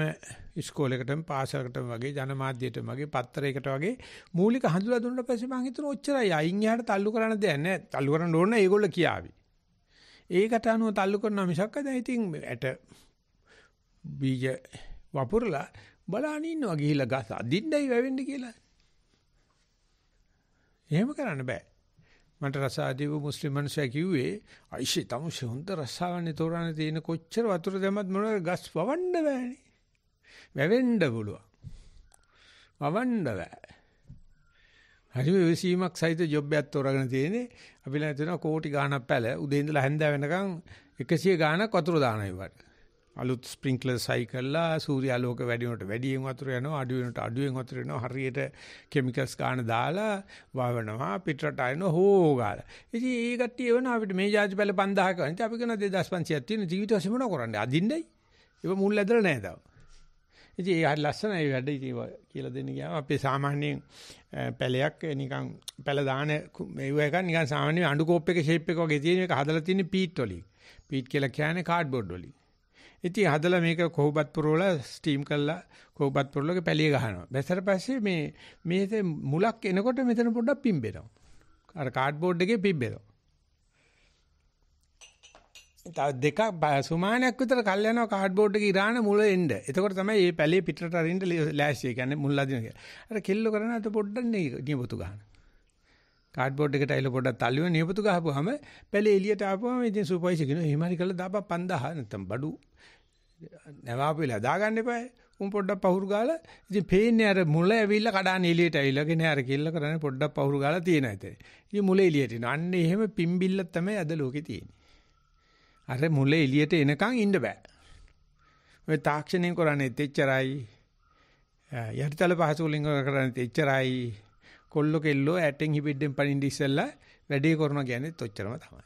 S1: ඉස්කෝලේකටම පාසලකටම වගේ ජනමාධ්‍යයටම වගේ පත්තරයකට වගේ මූලික හඳුලා දුන්න පස්සේ මම හිතන ඔච්චරයි අයින් යහට තල්ලු කරන්න දෙයක් නැහැ. තල්ලු කරන්න ඕන ඒගොල්ලෝ කියාවි. ඒකට අනුව තල්ලු කරනවා මිසක් දැන් ඉතින් ඇට බීජ වපුරලා බලන්න ඉන්නවා ගිහිල්ලා ගස් අදින්නයි වැවෙන්න කියලා. එහෙම කරන්න බෑ. මට රස ආදීව මුස්ලිම් මිනිසා කිව්වේ අයිෂේ තමුෂේ හොඳ රසාවන්නේ තෝරන්නේ තියෙන කොච්චර වතුර දැම්මත් මොනවද ගස් වවන්න බෑනේ. වැවෙන්න පුළුවන්. වවන්න බෑ. හරිම විසීමක් සහිත ජොබ් එකක් තෝරාගෙන තියෙන්නේ. අපි ළඟ තියෙනවා කෝටි ගාණක් පැල උදේ ඉඳලා හැන්දෑව වෙනකන් 100 ගාණක් වතුර දානවා ඒවට. අලුත් ස්ප්‍රින්ක්ලර් සයිකල්ලා සූර්යාලෝක වැඩි වෙනට වැඩියෙන් වතුර යනවා අඩු වෙනට අඩුවෙන් වතුර යනවා හරියට කිමිකල්ස් ගන්න දාලා වවනවා පිටරට අයන හොෝගාලා ඉතින් ඒ කට්ටිය වෙන අපිට මේ ජාති පැල 5000ක වෙන ඉතින් අපි කරන 2500ක් තියෙන ජීවිත වශයෙන් මොනව කරන්නේ අදින්නයි ඒක මුල් ඇදලා නැහැ තාම ඉතින් ඒ හරි ලස්සන ඒ වැඩ ඉතින් කියලා දෙන්න ගියාම අපේ සාමාන්‍යයෙන් පැලයක් නිකන් පැල දාන මේව එක නිකන් සාමාන්‍ය අඬු කෝප් එක ෂේප් එක වගේ තියෙන එක හදලා තියෙන්නේ පීට් වලින් පීට් කියලා කියන්නේ කාඩ්බෝඩ් වලින් ඉතින් හදලා මේක කොහොබත් පුරවලා ස්ටීම් කරලා කොහොබත් පුරවලගේ පැලිය ගහනවා. බැසට පස්සේ මේ මේ මුලක් එනකොට මෙතන පොඩ්ඩක් පිම්බෙනවා. අර කාඩ්බෝඩ් එකේ පිම්බෙනවා. තව දෙක සුමානයක් විතර කල් යනවා කාඩ්බෝඩ් එකේ ඉරාන මුල එන්න. එතකොට තමයි මේ පැලේ පිටරට අරින්න ලෑස්ති. ඒ කියන්නේ මුල් අදින කියලා. අර කෙල්ල කරන අත පොඩ්ඩක් නියපොතු ගන්න. කාඩ්බෝඩ් එකට ඇවිල්ලා පොඩ්ඩක් තල්ලුව නියපොතු ගහපුවාම පැලේ එළියට ආපුවාම ඉතින් සුපර්වයිසර් කියනවා එහෙම හරි කළා දාපා 5000 නැත්තම් බඩු නැවාපු වෙලා දාගන්න එපායි. උන් පොඩ්ඩක් පහුරු ගාලා ඉතින් පේන්නේ අර මුල ඇවිල්ලා කඩාන එළියට ඇවිල්ලා ගෙන අර කිල්ල කරන්නේ පොඩ්ඩක් පහුරු ගාලා තියෙන ඇතේ. ඉතින් මුල එළියට එන. අන්න එහෙම පිම්බිල්ල තමයි අද ලෝකේ තියෙන්නේ. අර මුල එළියට එනකන් ඉන්න බෑ. ඔය තාක්ෂණය කරන්නේ තෙච්චරයි. යටිතල පහසු වලින් කරන්නේ තෙච්චරයි. කොල්ල කෙල්ලෝ ඇටෙන් හිබෙද්දෙන් පණින්න ඉස්සෙල්ලා වැඩේ කරනවා කියන්නේ තොච්චරම තමයි.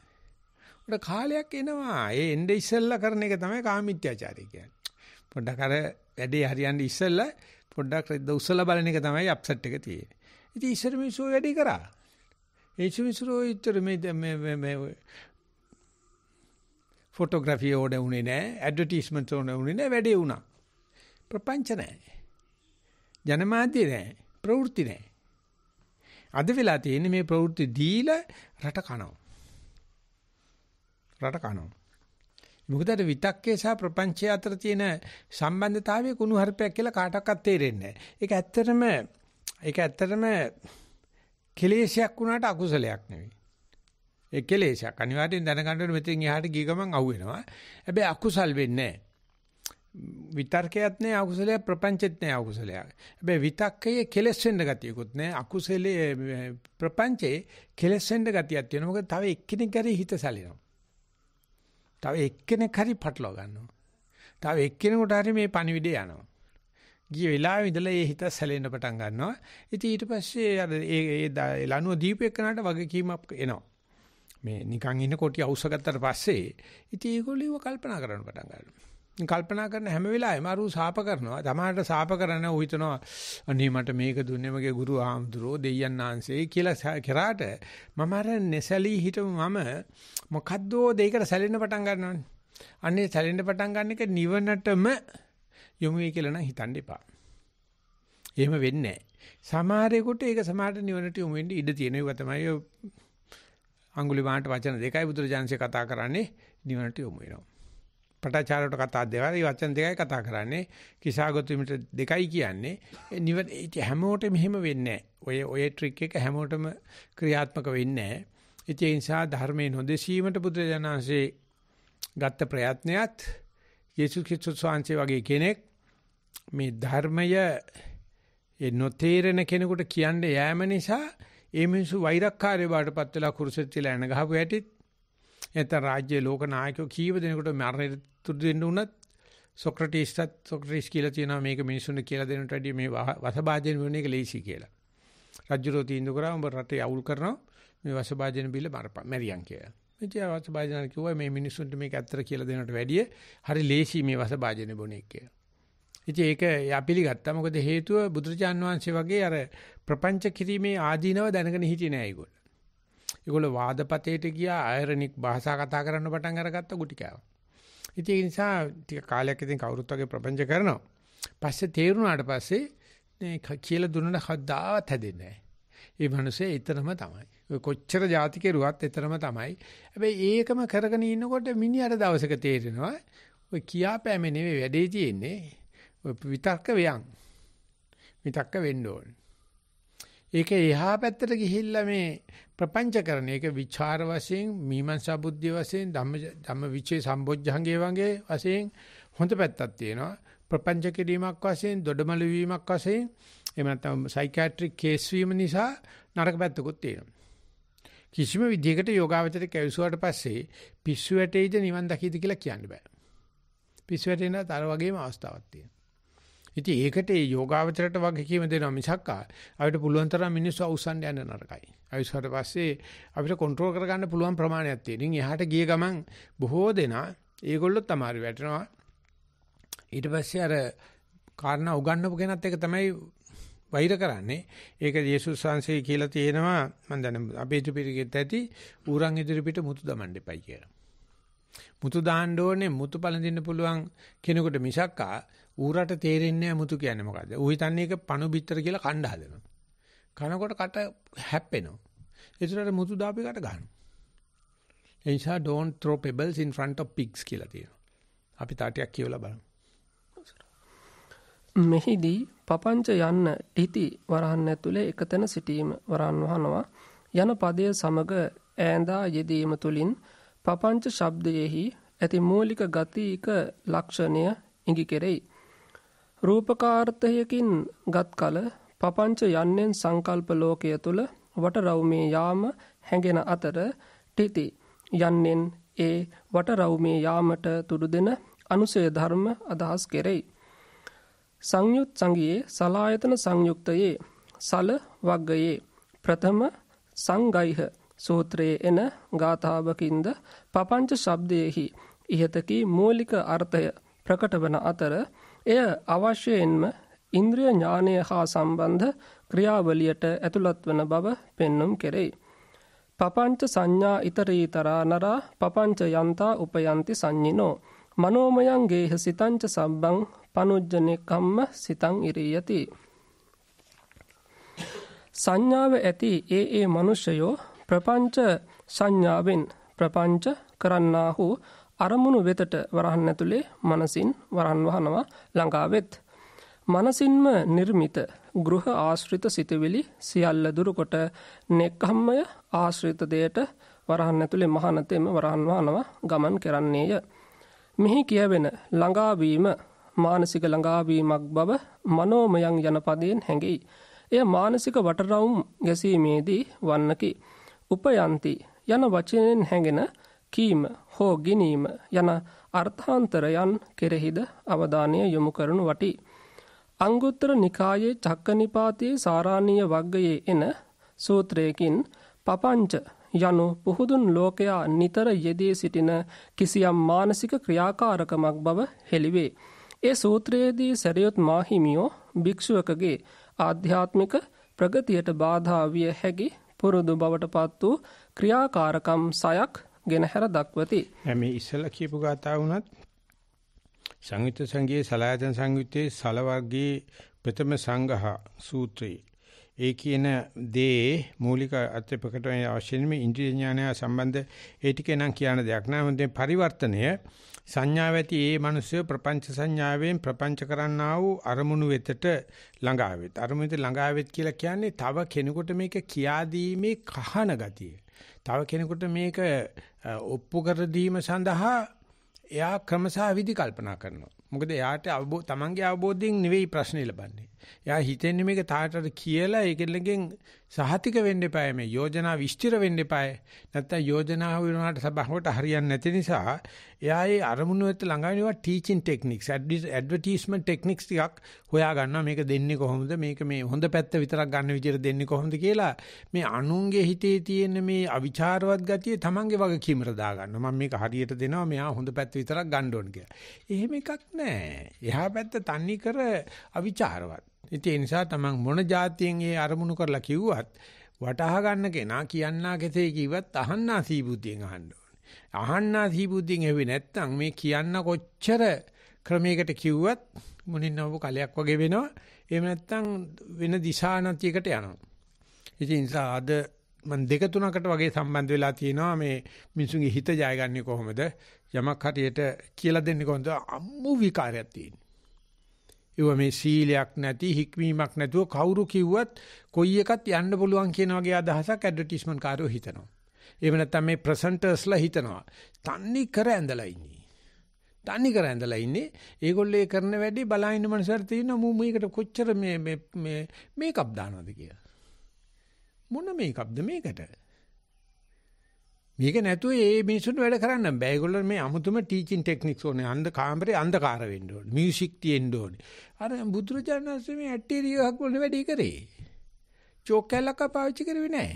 S1: ඒකට කාලයක් එනවා. ඒ එnde ඉස්සෙල්ලා කරන එක තමයි කාමීත්‍යාචාරය කියන්නේ. පොඩ්ඩක් අර වැඩේ හරියන්නේ ඉස්සෙල්ලා පොඩ්ඩක් රෙද්ද උස්සලා බලන එක තමයි අප්සෙට් එක තියෙන්නේ. ඉතින් ඉස්සර මිනිස්සු වැඩි කරා. ඒ මිනිස්සු ඉතර මේ මේ මේ ෆොටෝග්‍රැෆි ඕඩ උනේ නැහැ, ඇඩ්වර්ටයිස්මන්ට් ඕන උනේ නැහැ, වැඩේ වුණා. ප්‍රපංච නැහැ. ජනමාධ්‍ය නැහැ. ප්‍රවෘත්ති නැහැ. අද වෙලා තියෙන්නේ මේ ප්‍රවෘත්ති දීලා රට කනවා. රට කනවා. මොකද අර විතක්කේ සහ ප්‍රපංචය අතර තියෙන සම්බන්ධතාවය කුණු හර්පයක් කියලා කාටවත් තේරෙන්නේ නැහැ. ඒක ඇත්තටම ඒක ඇත්තටම කෙලේශයක් වුණාට අකුසලයක් නෙවෙයි. ඒ කෙලේශයක් අනිවාර්යෙන් දැනගන්න ඕනේ මෙතෙන් එහාට ගිය ගමන් අවු වෙනවා. හැබැයි අකුසල් වෙන්නේ නැහැ. විතර්කයක් නෑ අකුසලයක් ප්‍රපංචෙත් නෑ අකුසලයක්. හැබැයි විතක්කයේ කෙලස් වෙන්න ගතියකුත් නෑ අකුසලයේ ප්‍රපංචේ කෙලස් වෙන්න ගතියක් තියෙනවා. මොකද තව එක්කෙනෙක් ගැරේ හිත සැලෙනවා. තව එක්කෙනෙක් හරි පටලවා ගන්නවා. තව එක්කෙනෙකුට හරි මේ පණිවිඩය යනවා. ගිය වෙලාවේ ඉඳලා ඒ හිත සැලෙන්න පටන් ගන්නවා. ඉතින් ඊට පස්සේ අර ඒ ඒ ලනුව දීපේකනට වගකීමක් එනවා. මේ නිකන් ඉන්න කොටි අවශ්‍ය ගත්තට පස්සේ ඉතින් ඒගොල්ලෝ කල්පනා කරන්න පටන් ගන්නවා. කල්පනා කරන හැම වෙලාවෙම අරු සාප කරනවා. තමාට සාප කරන ඌ හිතනවා අනේ මට මේක දුන්නේ මගේ ගුරු ආම්දුරෝ දෙයයන් ආංශේ කියලා කරාට මම අර නැසලී හිටම මම මොකද්දෝ දෙයකට සැලෙන්න පටන් ගන්නවානේ. අනේ සැලෙන්න පටන් ගන්න එක නිවනටම යොමු වෙයි කියලා නම් හිතන්න එපා. එහෙම වෙන්නේ නැහැ. සමහරෙකුට ඒක සමහරට නිවනට යොමු වෙන්න ඉඩ තියෙන ඒවා තමයි අඟුලිමාලට වචන දෙකයි බුදුරජාන්සේ කතා කරන්නේ නිවනට යොමු වෙනවා. පටාචාරයට කතා දෙකයි මේ වචන දෙකයි කතා කරන්නේ කිසాగොතුමිට දෙකයි කියන්නේ නිවන හැමෝටම මෙහෙම වෙන්නේ ඔය ඔය ට්‍රික් එක හැමෝටම ක්‍රියාත්මක වෙන්නේ නැහැ ඒ නිසා ධර්මයේ නොදෙසීමට බුදුරජාණන්සේ ගත්ත ප්‍රයත්නයත් යේසුස් ක්‍රිස්තුස් වහන්සේ වගේ කෙනෙක් මේ ධර්මය ඒ නොතේරෙන කෙනෙකුට කියන්නේ යෑම නිසා ඒ මිනිස්සු වෛරක්කාරය බාටපත් වෙලා කුරුසෙත් තියලා එන ගහපු හැටිත් නැත්නම් රාජ්‍ය ලෝක නායකයෝ කීව දෙනෙකුට මරණයට තුරු දෙන්න උනත් සොක්‍රටිස්ටත් සොක්‍රටිස් කියලා තියෙනවා මේක මිනිසුන්ට කියලා දෙන්නට වැඩිය මේ වසභාජන වෙන එක ලේසි කියලා. රජුරෝ තීන්දුව කරා උඹ රටේ අවුල් කරනවා මේ වසභාජන බිල මරපන් මැරියන් කියලා. මෙතන වසභාජන කිව්වා මේ මිනිසුන්ට මේක ඇත්තට කියලා දෙන්නට වැඩිය හරි ලේසි මේ වසභාජන බොනේ කියලා. ඉතින් ඒක එයා පිළිගත්තා. මොකද හේතුව බුදුරජාන් වහන්සේ වගේ අර ප්‍රපංච කිරීමේ ආදීනව දැනගෙන හිටියේ නෑ ඒගොල්ලෝ. ඒගොල්ලෝ වාදපතේට ගියා අයරනික් භාෂා කතා කරන්න පටන් අරගත්ත ගුටි කෑවා. ඉතින් ඒ නිසා ටික කාලයක් ඉතින් කවුරුත් වගේ ප්‍රපංච කරනවා. පස්සේ තේරුණාට පස්සේ මේ කියලා දුන්නට හදාවත් හැදෙන්නේ නැහැ. ඒ මිනිස්සේ ඊතරම තමයි. ඔය කොච්චර ಜಾති කෙරුවත් ඊතරම තමයි. හැබැයි ඒකම කරගෙන ඉන්නකොට මිනිහට දවසක තේරෙනවා ඔය කියාපෑමේ නෙවෙයි වැඩේ තියෙන්නේ. ඔය විතක්ක වයන්. විතක්ක වෙන්න ඕනේ. ඒක එහා පැත්තට ගිහිල්ලා මේ ප්‍රපංචකරණ ඒක විචාර වශයෙන් මීමන්සා බුද්ධිය වශයෙන් ධම්ම ධම්ම විචේ සම්බොජ්ජංගේ වගේ වශයෙන් හොඳ පැත්තක් තියෙනවා ප්‍රපංච කිරීමක් වශයෙන් දොඩමළු වීමක් වශයෙන් එහෙම නැත්නම් සයිකියාට්‍රික් කේස් වීම නිසා නරක පැත්තකුත් තියෙනවා කිසිම විදිහකට යෝගාවචර කැවිසුවාට පස්සේ පිස්සු වැටේද නිවන් දකිද කියලා කියන්න බෑ පිස්සු වැටේනත් අර වගේම අවස්ථාවක් තියෙනවා ඉතින් ඒකට ඒ යෝගාවචරයට වගකීම දෙනවා මිසක් අපිට පුළුවන් තරම් මිනිස්සු අවසන් යන නරකයි. අවසන්ට පස්සේ අපිට කන්ට්‍රෝල් කරගන්න පුළුවන් ප්‍රමාණයක් තියෙනින් එහාට ගිය ගමන් බොහෝ දෙනා ඒගොල්ලෝ තමයි වැටෙනවා. ඊට පස්සේ අර කාරණා උගන්වපු කෙනත් එක තමයි වෛර කරන්නේ. ඒක යේසුස් වහන්සේ කියලා තියෙනවා මම දන්නේ අපේ ඉදිරිපිට ඇති ඌරන් ඉදිරිපිට මුතු දමන්න එපයි කියලා. මුතු දාන්න ඕනේ මුතු පළඳින්න පුළුවන් කෙනෙකුට මිසක්කා ඌරට තේරෙන්නේ නැහැ මුතු කියන්නේ මොකද්ද. ඌ හිතන්නේ ඒක පණු බිත්තර කියලා කණ්ඩ හදනවා. කනකොට කට හැප්පෙනවා. ඒතරට මුතු දාපේ කට ගන්නවා. ඒ නිසා don't throw pebbles in front of pigs කියලා තියෙනවා. අපි තාටියක් කියවලා බලමු.
S2: මෙහිදී පපංච යන්න ඩිති වරහන් ඇතුලේ එකතැන සිටීම වරන් වහනවා යන පදය සමග ඈඳා යෙදීම තුලින් පපංච ශබ්දයෙහි ඇති මූලික ගතික ලක්ෂණය ඉඟි කෙරෙයි රූපකාර්ථයකින් ගත් කල පපංච යන්නෙන් සංකල්ප ලෝකය තුළ වටරවුමේ යාම හැඟෙන අතර ටිති යන්නෙන් ඒ වටරවුමේ යාමට තුඩු දෙන අනුසය ධර්ම අදහස් කෙරෙයි. සංයුත් සංගියේ සලායතන සංයුක්තයේ සල වග්ගයේ ප්‍රථම සංගයිහ සූත්‍රයේ එන ගාථාවකින්ද පපංච ශබ්දයෙහි ඉහතකි මූලික අර්ථය ප්‍රකට වන අතර එය අවශ්‍යයෙන්ම ඉන්ද්‍රිය ඥානය හා සම්බන්ධ ක්‍රියාවලියට ඇතුළත් වන බව පෙන්눔 කෙරේ. පපංච සංඥා ඉතරීතරා නරා පපංච යන්තා උපයන්ති සංඤිනෝ මනෝමයං ගේහ සිතංච සබ්බං පනුජ්ජනෙකම්ම සිතං ඉරියති සංඥාව ඇති ඒ ඒ මිනිසයෝ ප්‍රපංච සංඥාවෙන් ප්‍රපංච කරන්නාහු අරමුණු වෙතට වරහන් ඇතුලේ මනසින් වරන් වහනවා ළඟාවෙත්. මනසින්ම නිර්මිත ගෘහ ආශ්‍රිත සිතවිලි සියල්ල දුරුකොට නෙක්කම්මය ආශ්‍රිත දෙයට වරහන් ඇතුලේ මහනතෙම වරහන් වහනවා ගමන් කරන්නේය. මෙහි කියවෙන ළඟාවීම මානසික ළඟාවීමක් බව මනෝමයන් යනපදයෙන් හැඟෙයි. එය මානසික වටරවුම් ගැසීමේදී වන්නකි. උපයන්ති යන වචනයෙන් හැඟෙන කීම හෝ ගිනීම යන අර්ථාන්තරයන් කෙරෙහිද අවධානය යොමු කරනු වටී. අංගුත්තර නිකායේ චක්කනිපාතයේ සාරාණීය වග්ගයේ එන සූත්‍රයකින් පපංච යනු පුහුදුන් ලෝකයා නිතර යෙදී සිටින කිසියම් මානසික ක්‍රියාකාරකමක් බව හෙළිවේ. ඒ සූත්‍රයේදී සැරියොත් මාහිමියෝ භික්ෂුවකගේ ආධ්‍යාත්මික ප්‍රගතියට බාධා විය හැකි පුරුදු බවට පත් වූ ක්‍රියාකාරකම් සයක් ගෙනහැර දක්වති. මේ ඉස්සලා කියපු ගාථා වුණත්
S1: සංයුත් සංගයේ සලායතන සංයුත්තේ සලවර්ගයේ ප්‍රථම සංඝහ සූත්‍රයේ ඒ කියන දේ මූලික අත්‍යපකටම අවශ්‍යම ඉන්ද්‍රිය ඥානය සම්බන්ධ ඒ ටිකේ නම් කියන දෙයක් නෑ මොකද පරිවර්තනය සංඥාව ඇති ඒ මිනිස්සු ප්‍රපංච සංඥාවෙන් ප්‍රපංච කරන්නා වූ අරමුණු වෙතට ළඟාවෙත් අරමුණු වෙත ළඟාවෙත් කියලා කියන්නේ තව කෙනෙකුට මේක කියා දීමේ කහන ගතිය තව කෙනෙකුට මේක ඔප්පු කර දීම සඳහා එයා ක්‍රමසහ විදි කල්පනා කරනවා. මොකද එයාට අවබෝධ තමන්ගේ අවබෝධයෙන් නෙවෙයි ප්‍රශ්නේ ලබන්නේ. එයා හිතන්නේ මේක තාටට කියලා ඒකෙලගෙන් සහතික වෙන්න එපායි මේ යෝජනා විස්තර වෙන්න එපායි නැත්නම් යෝජනා වුණාට සබහවට හරියන්නේ නැති නිසා එයා ඒ අරමුණු වෙත ළඟාවෙනවා ටීචින් ටෙක්නික්ස් ඇඩ්වර්ටයිස්මන්ට් ටෙක්නික්ස් ටිකක් හොයා ගන්නවා මේක දෙන්නේ කොහොමද මේක මේ හොඳ පැත්ත විතරක් ගන්න විදිහට දෙන්නේ කොහොමද කියලා මේ අනුන්ගේ හිතේ තියෙන මේ අවිචාරවත් ගතිය තමන්ගේ වගකීමට දාගන්නවා මම මේක හරියට දෙනවා මෙයා හොඳ පැත්ත විතරක් ගන්න ඕන කියලා. එහෙම එකක් නැහැ. එහා පැත්ත තන්නේ කර අවිචාරවත් ඉතින් ඒ නිසා තමන් මොන જાතියෙන් ඒ අරමුණු කරලා කිව්වත් වටහා ගන්න කෙනා කියන්නා කෙසේ කිව්වත් අහන්නා සීබුද්ධියෙන් අහන්න ඕනේ. අහන්නා සීබුද්ධියෙන් හෙවි නැත්තම් මේ කියන්න කොච්චර ක්‍රමයකට කිව්වත් මුනින්නව කලයක් වගේ වෙනවා. එහෙම නැත්තම් වෙන දිශානතියකට යනවා. ඉතින් නිසා අද මම දෙක තුනකට වගේ සම්බන්ධ වෙලා තියෙනවා මේ මිනිසුන්ගේ හිත ජයගන්නේ කොහොමද යමක් හරියට කියලා දෙන්නේ කොහොමද අම්මු විකාරයක් තියෙනවා ඒව මේ සීලයක් නැති හික්මීමක් නැතුව කවුරු කිව්වත් කොයි එකත් යන්න පුළුවන් කියන වගේ අදහසක් ඇඩ්වර්ටයිස්මන්ට් කාරයෝ හිතනවා. එහෙම නැත්නම් මේ ප්‍රසන්ටර්ස්ලා හිතනවා. තන්නේ කර ඇඳලා ඉන්නේ. තන්නේ කර ඇඳලා ඉන්නේ. ඒගොල්ලේ කරන වැඩි බලහින්න මනසට තියෙන මූ මේකට කොච්චර මේ මේ මේකප් දානවද කියලා. මොන මේකප්ද මේකට? මේක නැතුව ඒ මිනිසුන්ට වැඩ කරන්න බෑ. ඒගොල්ලෝ මේ අමුතුම ටීචින් ටෙක්නික්ස් ඕනේ. අන්ධ කාමරේ අන්ධකාර වෙන්න ඕනේ. මියුසික් තියෙන්න ඕනේ. අර බුදුරජාණන් වහන්සේ මේ ඇටීරියක් වුණේ වැඩි කරේ. චෝක් කැලක් පාවිච්චි කරේ නෑ.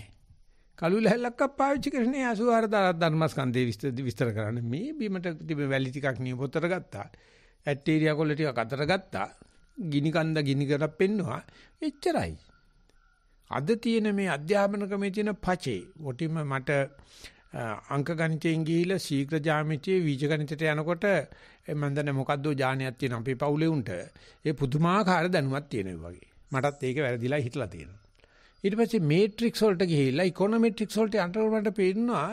S1: කළු ලැහැල්ලක් පාවිච්චි කරන්නේ 84000 ධර්මස්කන්ධේ විස්තර විස්තර කරන්න. මේ බිමට තිබෙන වැලි ටිකක් නියපොතර ගත්තා. ඇටීරියා කොල්ල ටිකක් අතර ගත්තා. ගිනි කන්ද ගිනි කරක් පෙන්නවා. එච්චරයි. අද තියෙන මේ අධ්‍යාපන ක්‍රමයේ තියෙන පචේ. ඔටිම මට අංක ගණිතයෙන් ගිහිලා ශීඝ්‍ර ජ්‍යාමිතියේ වීජ ගණිතයට යනකොට මම දන්නේ මොකද්ද ඥානයක් තියෙන අපේ පවුලේ උන්ට ඒ පුදුමාකාර දැනුමක් තියෙනවා වගේ. මටත් ඒක වැරදිලා හිතලා තියෙනවා. ඊට පස්සේ මේට්‍රික්ස් වලට ගිහිල්ලා ඉකොනොමෙට්‍රික්ස් වලට අන්තර්වලට පේනවා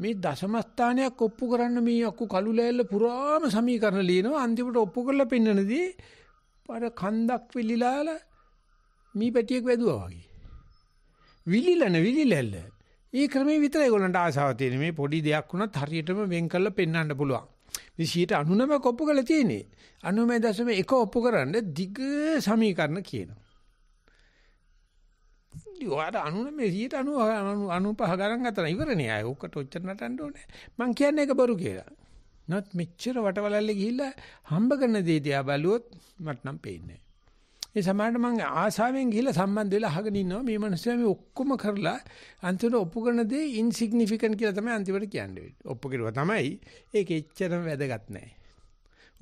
S1: මේ දශම ස්ථානයක් ඔප්පු කරන්න මේ අක්කු කළු ලෑල්ල පුරාම සමීකරණ ලියනවා අන්තිමට ඔප්පු කරලා පෙන්නනදී අර කන්දක් විලිලාලා මේ පැටියෙක් වැදුවා වගේ. විලිලන විලිලැල්ල ඒ ක්‍රමේ විතරයි ඒගොල්ලන්ට ආසාව තියෙන්නේ. මේ පොඩි දෙයක් වුණත් හරියටම වෙන් කරලා පෙන්වන්න පුළුවන්. මේ 99 කොප්පු කරලා තියෙන්නේ. 99.1 ඔප්පු කරන්න දිග සමීකරණ කියනවා. ඔයාට 99 90 95 ගණන් ගන්න ඉවරනේ අය. ඔක්කොට ඔච්චර නටන්න ඕනේ. මං කියන්නේ ඒක බොරු කියලා. නත් මෙච්චර වටවලල්ලේ ගිහිල්ලා හම්බ කරන දේ දිහා බැලුවොත් මට නම් පේන්නේ ඒ සමානට මම ආසාවෙන් ගිහිල්ලා සම්බන්ධ වෙලා අහගෙන ඉන්නවා මේ මිනිස්සු මේ ඔක්කොම කරලා අන්තිමට ඔප්පු කරන දේ ඉන්සිග්නිෆිකන්ට් කියලා තමයි අන්තිමට කියන්නේ. ඔප්පු කරුවා තමයි ඒක එච්චරම වැදගත් නැහැ.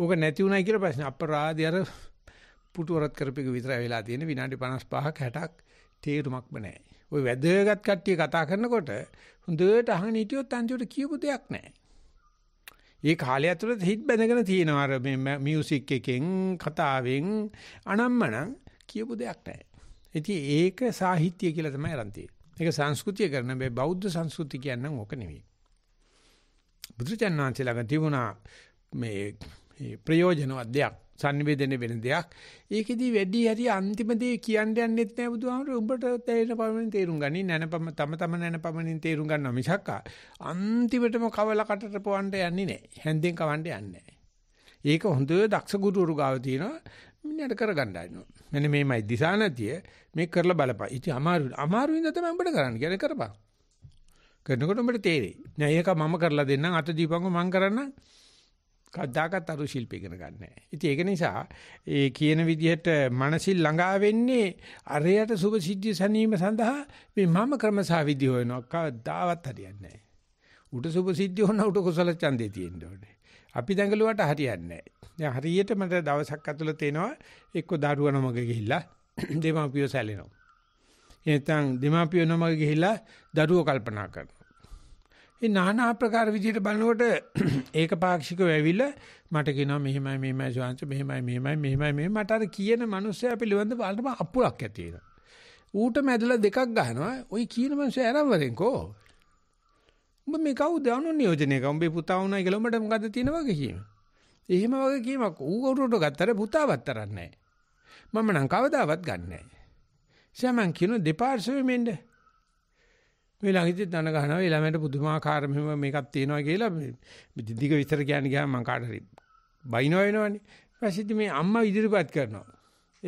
S1: ඕක නැති උනායි කියලා ප්‍රශ්න අපරාධය අර පුටුවරත් කරපෙක විතරයි වෙලා තියෙන්නේ විනාඩි 55ක් 60ක් තේරුමක්ම නැහැ. ওই වැදගත් කට්ටිය කතා කරනකොට හොඳට අහගෙන හිටියොත් අන්තිමට කියපු දෙයක් නැහැ. ඒ කාලය ඇතුළත හිට බැඳගෙන තියෙනවා අර මේ මියුසික් එකෙන් කතාවෙන් අනම්මනම් කියපු දෙයක් නැහැ. ඉතින් ඒක සාහිත්‍ය කියලා තමයි අරන් තියෙන්නේ. ඒක සංස්කෘතිය කරන මේ බෞද්ධ සංස්කෘතිය කියන්නේ ඕක නෙවෙයි. බුදුචන්නාන්සේ ළඟ තිබුණා මේ ප්‍රයෝජනවත් දෙයක්. sannivedane වෙන දෙයක්. ඒකෙදි වැඩි හරිය අන්තිම දේ කියන්න යන්නෙත් නෑ බුදුහාමර උඹට තේරෙන පමණින් තේරුම් ගනි නැනපම තම තම නැනපමණින් තේරුම් ගන්නවා මිසක් අන්තිමටම කවලකටට පොවන්න යන්නේ නෑ. හැන්දෙන් කවන්න යන්නේ ඒක හොඳ දක්ෂ ගුරුවරු ගාව තියෙනවා මිනිහට කරගන්න ආිනවා. මෙන්න මේමයි දිසා නැතිය මේ කරලා බලපන්. ඉතින් අමාරු අමාරු ඉඳ තමයි උඹට කරන්න කියන්නේ කරපන්. කරනකොට උඹට තේරෙයි. නෑ ඒක මම කරලා දෙන්නම් අත දීපන්කො මම කරන්නම්. කද්දාකත් අරු ශිල්පී ඉගෙන ගන්න නැහැ. ඉතින් ඒක නිසා ඒ කියන විදිහට මනසින් ළඟා වෙන්නේ අරයට සුභ සිද්ධිය සැනීම සඳහා මේ මම ක්‍රමසා විදි හොයනවා කවදාවත් හරියන්නේ නැහැ. උට සුභ සිද්ධිය හොන උට කුසල ඡන්දේ තියෙන්න ඕනේ. අපි දඟලුවට හරියන්නේ නැහැ. හරියට මට දවසක් ඇතුළත එනවා එක්ක දරුවා නමග ගිහිල්ලා දෙමාපියෝ සැලෙනවා. එතන දෙමාපියෝ නමග ගිහිල්ලා දරුවෝ කල්පනා කරනවා. ඒ নানা ආකාර විදිහට බලනකොට ඒක පාක්ෂිකව ඇවිල්ලා මට කියනවා මෙහෙමයි මෙහෙමයි ශාන්ත මෙහෙමයි මෙහෙමයි මෙහෙමයි මේ මට අර කියන මිනිස්සයා පිළිබඳ බලනම අපුලක් ඇති වෙනවා. ඌට මැදලා දෙකක් ගහනවා. ওই කියන මිනිස්සයා ආරම්වරෙන්කෝ. උඹ මේ කවුද අනුනියෝජනයක උඹේ පුතා වුණා කියලා උඹට මොකද්ද තියෙන වගකීම? එහෙම වගකීමක් ඌ කවුරුට ගත්තර පුතාවත් තරන්නේ නැහැ. මම නම් කවදාවත් ගන්නෑ. සමන් කියන දෙපාර්ශ්වෙ මෙන්න මේ ළඟදී දන ගන්නවා ඒ ළමයට පුදුමාකාර මෙහෙම මේකක් තියෙනවා කියලා දිදික විතර කියන්නේ ගියාම මං කාට හරි බයිනෝ වෙනවනේ ඊපස්සේ මේ අම්මා ඉදිරිපත් කරනවා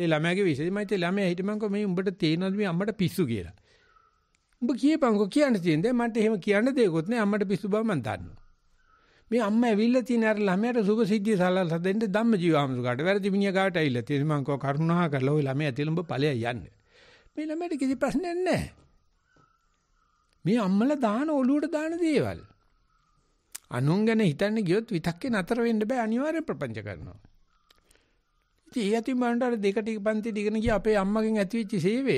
S1: ඒ ළමයාගේ විශේෂයි මම ඉතින් ළමයා හිට මං කෝ මේ උඹට තේනවද මේ අම්මට පිස්සු කියලා උඹ කියපන්කෝ කියන්න තියෙන දේ මන්ට එහෙම කියන්න දෙයක්වත් නෑ අම්මට පිස්සු බව මං දන්නවා මේ අම්මා ඇවිල්ලා තියෙන අර ළමයාට සුභ සිද්ධිය සලසලා දෙන්න ධම්ම ජීවහමසුකට වැරදි මිනිහ ගාවට ඇවිල්ලා තියෙන මං කෝ කරුණා කරලා ওই ළමයා ඇතුළේ උඹ ඵලයක් යන්නේ මේ ළමයට කිසි ප්‍රශ්නයක් නැහැ මේ අම්මලා දාන ඔලුවට දාන දේවල්. අනුන් ගැන හිතන්න ගියොත් විතක්කේ නතර වෙන්න බෑ අනිවාර්ය ප්‍රපංච කරනවා. ඉතින් ඒ අතින් බලන්න අර දෙක ටික පන්ති දිගන ගිය අපේ අම්මගෙන් ඇතිවෙච්ච සේවය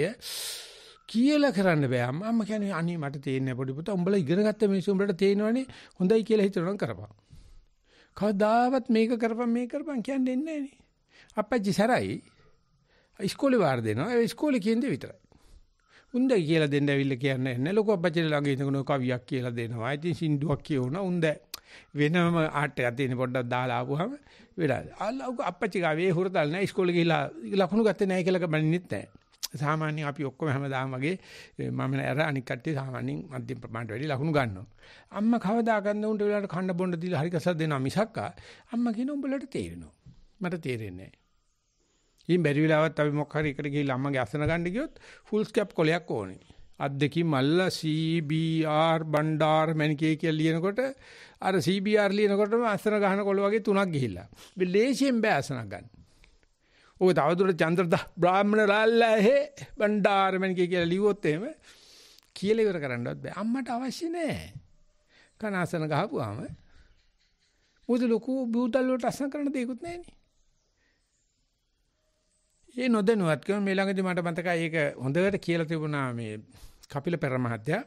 S1: කියලා කරන්න බෑ අම්මා අම්මා කියන්නේ අනේ මට තේින්නේ පොඩි පුතා උඹලා ඉගෙන ගත්ත මිනිස්සු උඹලට තේිනවනේ හොඳයි කියලා හිතනනම් කරපන් කවදාවත් මේක කරපන් මේක කරපන් කියන්නේ නැහැ නේ අප්පච්චි සරයි ඉස්කෝලේ වාර දෙනවා ඒ ඉස්කෝලේ කියන්නේ විතරයි උන්ද කියලා දෙන්න ඇවිල්ලා කියන්නේ නැහැ. ලොකු අපච්චි ළඟ ඉඳගෙන කවියක් කියලා දෙනවා. ඉතින් සින්දුවක් කියවුණා උන්ද වෙනම ආටයක් තියෙන පොඩ්ඩක් දාලා ආපුවාම වෙලා. අල්ලෝ අපච්චි ගාවේ හුරතල් නැහැ. ඉස්කෝලේ ගිහිලා ලකුණු ගත්තේ නැහැ කියලා බණින්නෙත් නැහැ. සාමාන්‍යයෙන් අපි ඔක්කොම හැමදාම වගේ මම අර අනික් කට්ටිය සාමාන්‍යයෙන් මධ්‍යම ප්‍රමාණයට වැඩි ලකුණු ගන්නවා. අම්මා කවදා ගන්න උන්ට වෙලාවට කන්න බොන්න දීලා හරි කසක් දෙනවා මිසක්කා අම්මා කියන උඹලට තේරෙනවා. මට තේරෙන්නේ නැහැ. ඉතින් බැරි වෙලාවත් අපි මොකක් හරි එකට ගිහිල්ලා අම්මගේ අසන ගන්න ගියොත් ෆුල් ස්කැප් කොලයක් ඕනේ. අත් දෙකින් මල්ල CBR බණ්ඩාර මණිකේ කියලා ලියනකොට අර CBR ලියනකොටම අසන ගන්න කොළ වගේ තුනක් ගිහිල්ලා. මේ ලේසියෙන් බෑ අසනක් ගන්න. ඔය තවදුරට චන්ද්‍රදා බ්‍රාහ්මණ රාල්ලා හේ බණ්ඩාර මණිකේ කියලා ලියුවොත් එහෙම කියලා ඉවර කරන්නවත් බෑ. අම්මට අවශ්‍ය නෑ. කන අසන ගහපුවාම මොකද ලොකු බූතල් වලට අසන කරන්න දෙයක්වත් නෑනේ. ඒ නොදැනුවත් කරන මේ ළඟදී මට මතකයි ඒක හොඳට කියලා තිබුණා මේ කපිල පෙර මහත්තයා.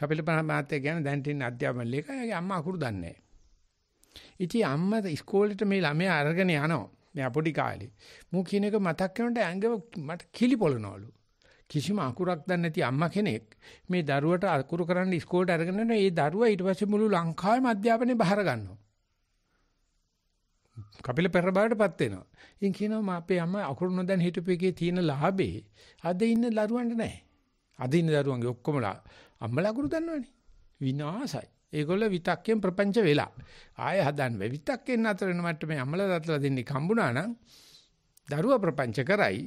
S1: කපිල පෙර මහත්තයා කියන්නේ දැන් තියෙන අධ්‍යාපන ලේකම්ගේ අම්මා අකුරු දන්නේ නැහැ. ඉතින් අම්මා ඉස්කෝලේට මේ ළමයා අරගෙන යනවා. මෙයා පොඩි කාලේ. මූ කියන එක මතක් කරනට ඇඟ මට කිලිපොළනවලු. කිසිම අකුරක් දන්නේ නැති අම්මා කෙනෙක් මේ දරුවට අකුරු කරන්න ඉස්කෝලේට අරගෙන යනවා. ඒ දරුවා ඊට පස්සේ මුළු ලංකාවේම අධ්‍යාපනයේ බහර ගන්නවා. කපිල පෙර බාටපත් වෙනවා. ඉන් කියනවා අපේ අම්මා අකුරු නොදැන් හිටපු එකේ තියෙන ලාභේ අද ඉන්න දරුවන්ට නැහැ. අද ඉන්න දරුවන්ගේ ඔක්කොමලා අම්මලා අකුරු දන්නවනේ. විනාසයි. ඒගොල්ල විතක්කෙන් ප්‍රපංච වෙලා. ආය හදන්න වෙ විතක්කෙන් අතර වෙන මට්ටමේ අම්මලා දත්ලා දෙන්නේ කම්බුණා නම් දරුවා ප්‍රපංච කරයි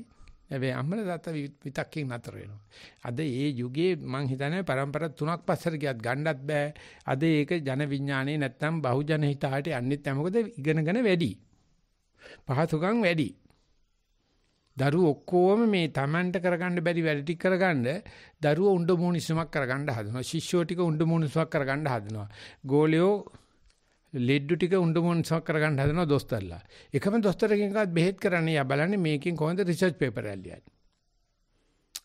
S1: හැබැයි අම්මල තාත්තා විතක්කෙන් නතර වෙනවා. අද ඒ යුගයේ මං හිතන්නේ પરම්පරා තුනක් පස්සට ගියත් ගණ්ඩත් බෑ. අද ඒක ජන විඥානේ නැත්තම් බහුජන හිතාට යන්නෙත් නැහැ. මොකද ඉගෙනගෙන වැඩි. පහසුකම් වැඩි. දරුවෝ ඔක්කොම මේ Tamanට කරගන්න බැරි වැඩ ටික කරගන්න දරුවෝ උණ්ඩ මූණිසුමක් කරගන්න හදනවා. ශිෂ්‍යෝ ටික උණ්ඩ මූණිසුමක් කරගන්න හදනවා. ගෝලියෝ ලෙඩ්ඩු ටික උණ්ඩු මොන්සක් කරගන්න හදනවා දොස්තරලා. එකම දොස්තරකින්වත් බෙහෙත් කරන්නේ යා බලන්නේ මේකෙන් කොහොමද රිසර්ච් পেපර් ඇල්ලියන්නේ.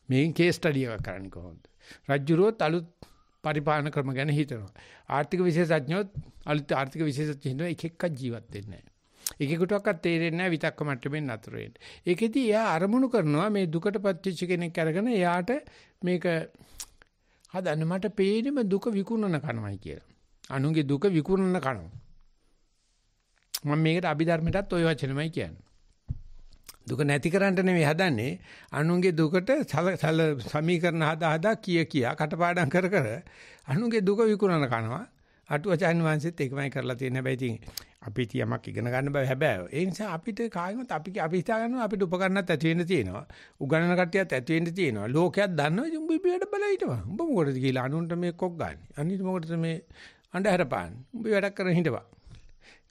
S1: මේකෙන් කේස් ස්ටඩි එකක් කරන්නේ කොහොමද? රජ්ජුරුවත් අලුත් පරිපාලන ක්‍රම ගැන හිතනවා. ආර්ථික විශේෂඥයොත් අලුත් ආර්ථික විශේෂඥයෝ එක එකක් ජීවත් වෙන්නේ නැහැ. එකෙකුටවත් තේරෙන්නේ නැහැ විතක්ක මට්ටමින් නතර වෙන්න. ඒකෙදි එයා අරමුණු කරනවා මේ දුකටපත් වෙච්ච කෙනෙක් අරගෙන එයාට මේක හදන්න මට පේන්නේ දුක විකුණන කනවයි කියලා. අනුන්ගේ දුක විකුණන කනවා. මම මේකට අභිධර්මයටත් ওই වචනෙමයි කියන්නේ. දුක නැති කරන්න නෙවෙයි හදන්නේ අනුන්ගේ දුකට සල සමීකරණ හදා හදා කිය කියා කටපාඩම් කර කර අනුන්ගේ දුක විකුණන කනවා අටුවචාන් වංශෙත් ඒකමයි කරලා තියෙන හැබැයි ඉතින් අපි තියමක් ඉගෙන ගන්න බෑ හැබැයි ඒ නිසා අපිට කායිමත් අපි අපි හිතා ගන්නවා අපිට උපකරණත් ඇති වෙන්න තියෙනවා උගණන කට්ටියත් ඇති වෙන්න තියෙනවා ලෝකයක් දන්නවා ඉතින් උඹ බියට බල හිටවා උඹ මොකටද කියලා අනුන්ට මේ කොක් ගන්න අනිත් මොකටද මේ අඬහැර පාන්න. උඹ වැඩක් කරගෙන හිටපන්.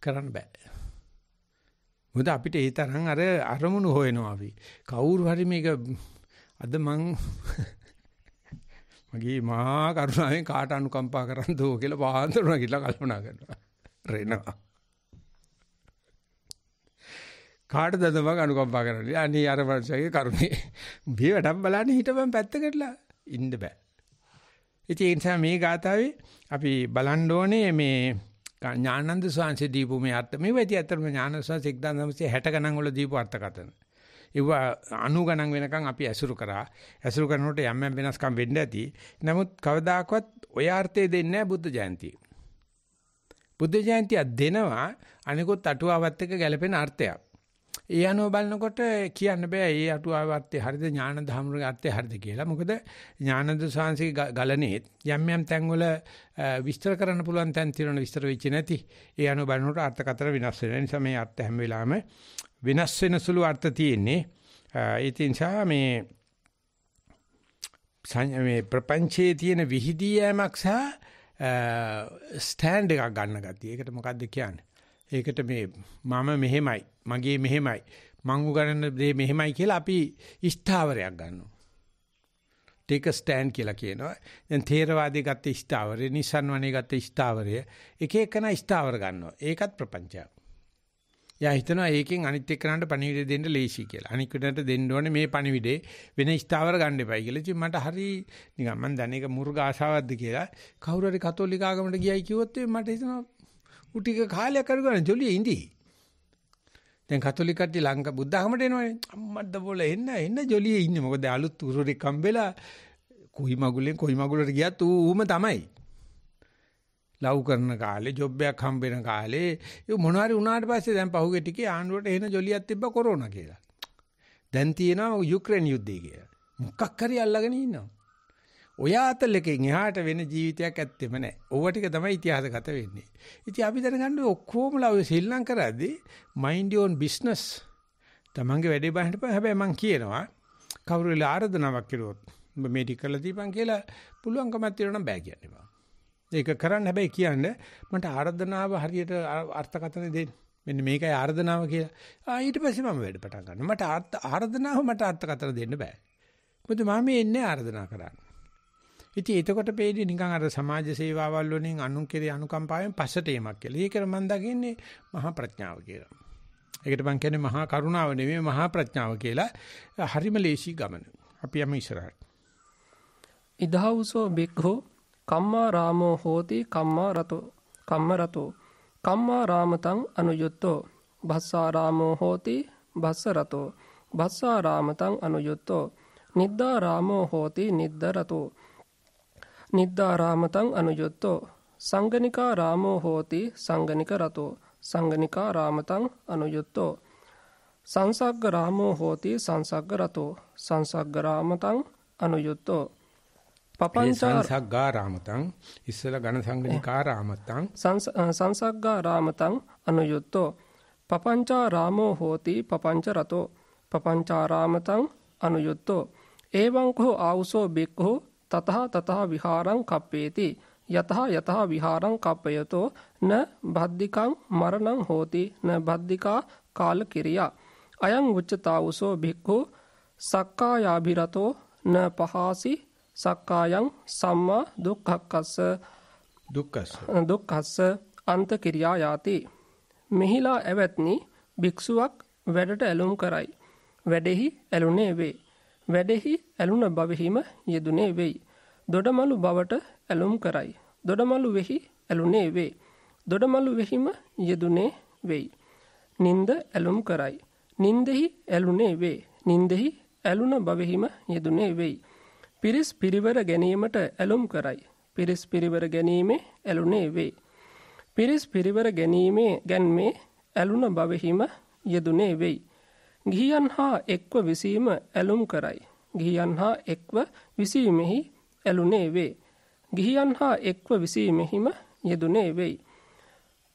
S1: කරන්න බෑ. මොකද අපිට ඒ තරම් අර අරමුණු හොයනවා අපි. කවුරු හරි මේක අද මං මගේ මහා කරුණාවෙන් කාට අනුකම්පා කරන්න දෝ කියලා පාන්දරණ කියලා කල්පනා කරනවා. රේනවා. කාටද මම අනුකම්පා කරන්නේ? අනේ අර මනුස්සයාගේ කරුණේ. මේ වැඩක් බලන්නේ හිටපන් පැත්තකටලා. ඉන්න බෑ. ඉතින් ඒ නිසා මේ ගාතාවේ අපි බලන්න ඕනේ මේ ඥානන්ද සාංශේ දීපු මේ අර්ථ මේ වෙදී අතරම ඥානන්ද සාංශ 1960 ගණන් වල දීපු අර්ථකතන. ඒවා 90 ගණන් වෙනකන් අපි ඇසුරු කරා. ඇසුරු කරනකොට යම් යම් වෙනස්කම් වෙන්න ඇති. නමුත් කවදාකවත් ඔය අර්ථය දෙන්නේ නැහැ බුද්ධ ජයන්තිය. බුද්ධ ජයන්තිය දෙනවා අනිකොත් අටුවාවත් එක්ක ගැලපෙන අර්ථයක්. ඒ අනුව බලනකොට කියන්න බෑ ඒ අටුවාවත්තේ හරිද ඥාන ධම්මගේ අත්තේ හරිද කියලා. මොකද ඥානද සාංශික ගලනේත් යම් යම් තැන්වල විස්තර කරන්න පුළුවන් තැන් තියෙනවා විස්තර වෙච්ච නැති. ඒ අනුව බලනකොට අර්ථකතර වෙනස් වෙනවා. ඒ නිසා මේ අර්ථ හැම වෙලාවෙම වෙනස් වෙන සුළු අර්ථ තියෙන්නේ. ඒ නිසා මේ මේ ප්‍රපංචයේ තියෙන විහිදී යෑමක් සහ ස්ටෑන්ඩ් එකක් ගන්න ගතිය. ඒකට මොකද්ද කියන්නේ? ඒකට මේ මම මෙහෙමයි මගේ මෙහෙමයි. මං උගන්නන දේ මෙහෙමයි කියලා අපි ස්ථාවරයක් ගන්නවා. ටේක ස්ටෑන්ඩ් කියලා කියනවා. දැන් තේරවාදී ගත්ත ස්ථාවරය, නිසන්වනේ ගත්ත ස්ථාවරය එක එකන ස්ථාවර ගන්නවා. ඒකත් ප්‍රපංචයක්. යා හිතනවා ඒකෙන් අනිත් එක්කනට පණිවිඩය දෙන්න ලේසි කියලා. අනික් විටට දෙන්න ඕනේ මේ පණිවිඩේ වෙන ස්ථාවර ගන්න එපයි කියලා. ඉතින් මට හරි නිකන් මම දන්නේ ඒක මුර්ග ආශාවක්ද කියලා. කවුරු හරි කතෝලික ආගමකට ගියයි කිව්වොත් මට හිතෙනවා උටික කාලයක් අරගෙන ජොලිය ඉඳී. දැන් කතෝලික කට්ටිය ලංකා බුද්ධහමට එනවනේ. අම්මද්ද බෝල එන්න එන්න ජොලියේ ඉන්නේ. මොකද අලුත් උරුරෙක් හම්බෙලා කොයි මගුලෙන් කොයි මගුලට ගියත් ඌ ඌම තමයි. ලව් කරන කාලේ ජොබ් එකක් හම්බ වෙන කාලේ ඒ මොනවා හරි වුණාට පස්සේ දැන් පහුගිය ටිකේ ආණ්ඩුවට එන ජොලියක් තිබ්බා කොරෝනා කියලා. දැන් තියෙනවා යුක්‍රේන යුද්ධය කියලා. මොකක් හරි අල්ලගෙන ඉන්නවා. ඔය ආතල් එකෙන් එහාට වෙන ජීවිතයක් ඇත්තෙම නැහැ. ඕව ටික තමයි ඉතිහාසගත වෙන්නේ. ඉතින් අපි දැනගන්න ඔක්කොමලා ඔය ශ්‍රී ලංකාවේදී mind your own business තමන්ගේ වැඩේ බලන්න බෑ. හැබැයි මම කියනවා කවුරු වෙලා ආරාධනාවක් කළොත් ඔබ මේ ටික කළා දීපන් කියලා පුළුවන්කමක් තියෙනවා නම් බෑ කියන්න එපා. ඒක කරන්න හැබැයි කියන්නේ මට ආරාධනාව හරියට අර්ථකථන දෙන්න. මෙන්න මේකයි ආරාධනාව කියලා. ආ ඊට පස්සේ මම වැඩ පටන් ගන්නවා. මට ආරාධනාව මට අර්ථකථන දෙන්න බෑ. මොකද මම මේ එන්නේ ආරාධනා කරන්න. ඉතින් එතකොට පේන්නේ නිකන් අර සමාජ සේවාවල් වලින් අනුන් කෙරේ අනුකම්පාවෙන් පස්සට යමක් කියලා. ඒකට මම දකින්නේ මහා ප්‍රඥාව කියලා. ඒකට මම කියන්නේ මහා කරුණාව නෙමෙයි මහා ප්‍රඥාව කියලා. හරිම ලේසි ගමන. අපි යමු ඉස්සරහට.
S2: ඉදහවුසෝ බික්ඛෝ කම්මා රාමෝ හෝති කම්මා රතෝ කම්ම රතෝ කම්මා රාමතං අනුයුත්තෝ භස්සාරාමෝ හෝති භස්ස රතෝ භස්සාරාමතං අනුයුත්තෝ නිද්දාරාමෝ හෝති නිද්දරතෝ නිද්ධාරාමතං අනුයුත්තෝ සංගනිකා රාමෝ හෝති සංගනික රතෝ සංගනිකා රාමතං අනුයුත්තෝ සංසග්ග රාමෝ හෝති සංසග්ග රතෝ සංසග්ග රාමතං අනුයුත්තෝ පපංචා රාමතං ඉස්සල ඝන සංගනිකා රාමතං සංසග්ගා රාමතං අනුයුත්තෝ පපංචා රාමෝ හෝති පපංච රතෝ පපංචාරාමතං අනුයුත්තෝ ඒවං කෝ ආවුසෝ බික්ඛෝ තතහ තතහ විහාරං කප්පේති යතහ යතහ විහාරං කප්පයතෝ න බද්ධිකං මරණං හෝති න බද්ධිකා කාල කිරියා අයං උච්චතාවුසෝ භික්ඛු සක්කායාභිරතෝ න පහාසි සක්කායං සම්මා දුක්ඛක්කස්ස දුක්ඛස්ස දුක්ඛස්ස අන්ත කිරියා යාති මෙහිලා ඇවත්නි භික්ෂුවක් වැඩට ඇලුම් කරයි වැඩෙහි ඇලුනේ වේ වැඩෙහි ඇලුන බවෙහිම යෙදුනේ වෙයි. දොඩමලු බවට ඇලුම් කරයි. දොඩමලු වෙහි ඇලුනේ වේ. දොඩමලු වෙහිම යෙදුනේ වෙයි. නින්ද ඇලුම් කරයි. නින්දෙහි ඇලුනේ වේ. නින්දෙහි ඇලුන බවෙහිම යෙදුනේ වෙයි. පිරිස් පිරිවර ගැනීමට ඇලුම් කරයි. පිරිස් පිරිවර ගැනීමේ ඇලුනේ වේ. පිරිස් පිරිවර ගැනීමේ ගැන්මේ ඇලුන බවෙහිම යෙදුනේ වෙයි. ගිහියන් හා එක්ව විසීම ඇලුම් කරයි. ගිහියන් හා එක්ව විසීමෙහි ඇලුනේ වේ. ගිහියන් හා එක්ව විසීමෙහිම යෙදුනේ වෙයි.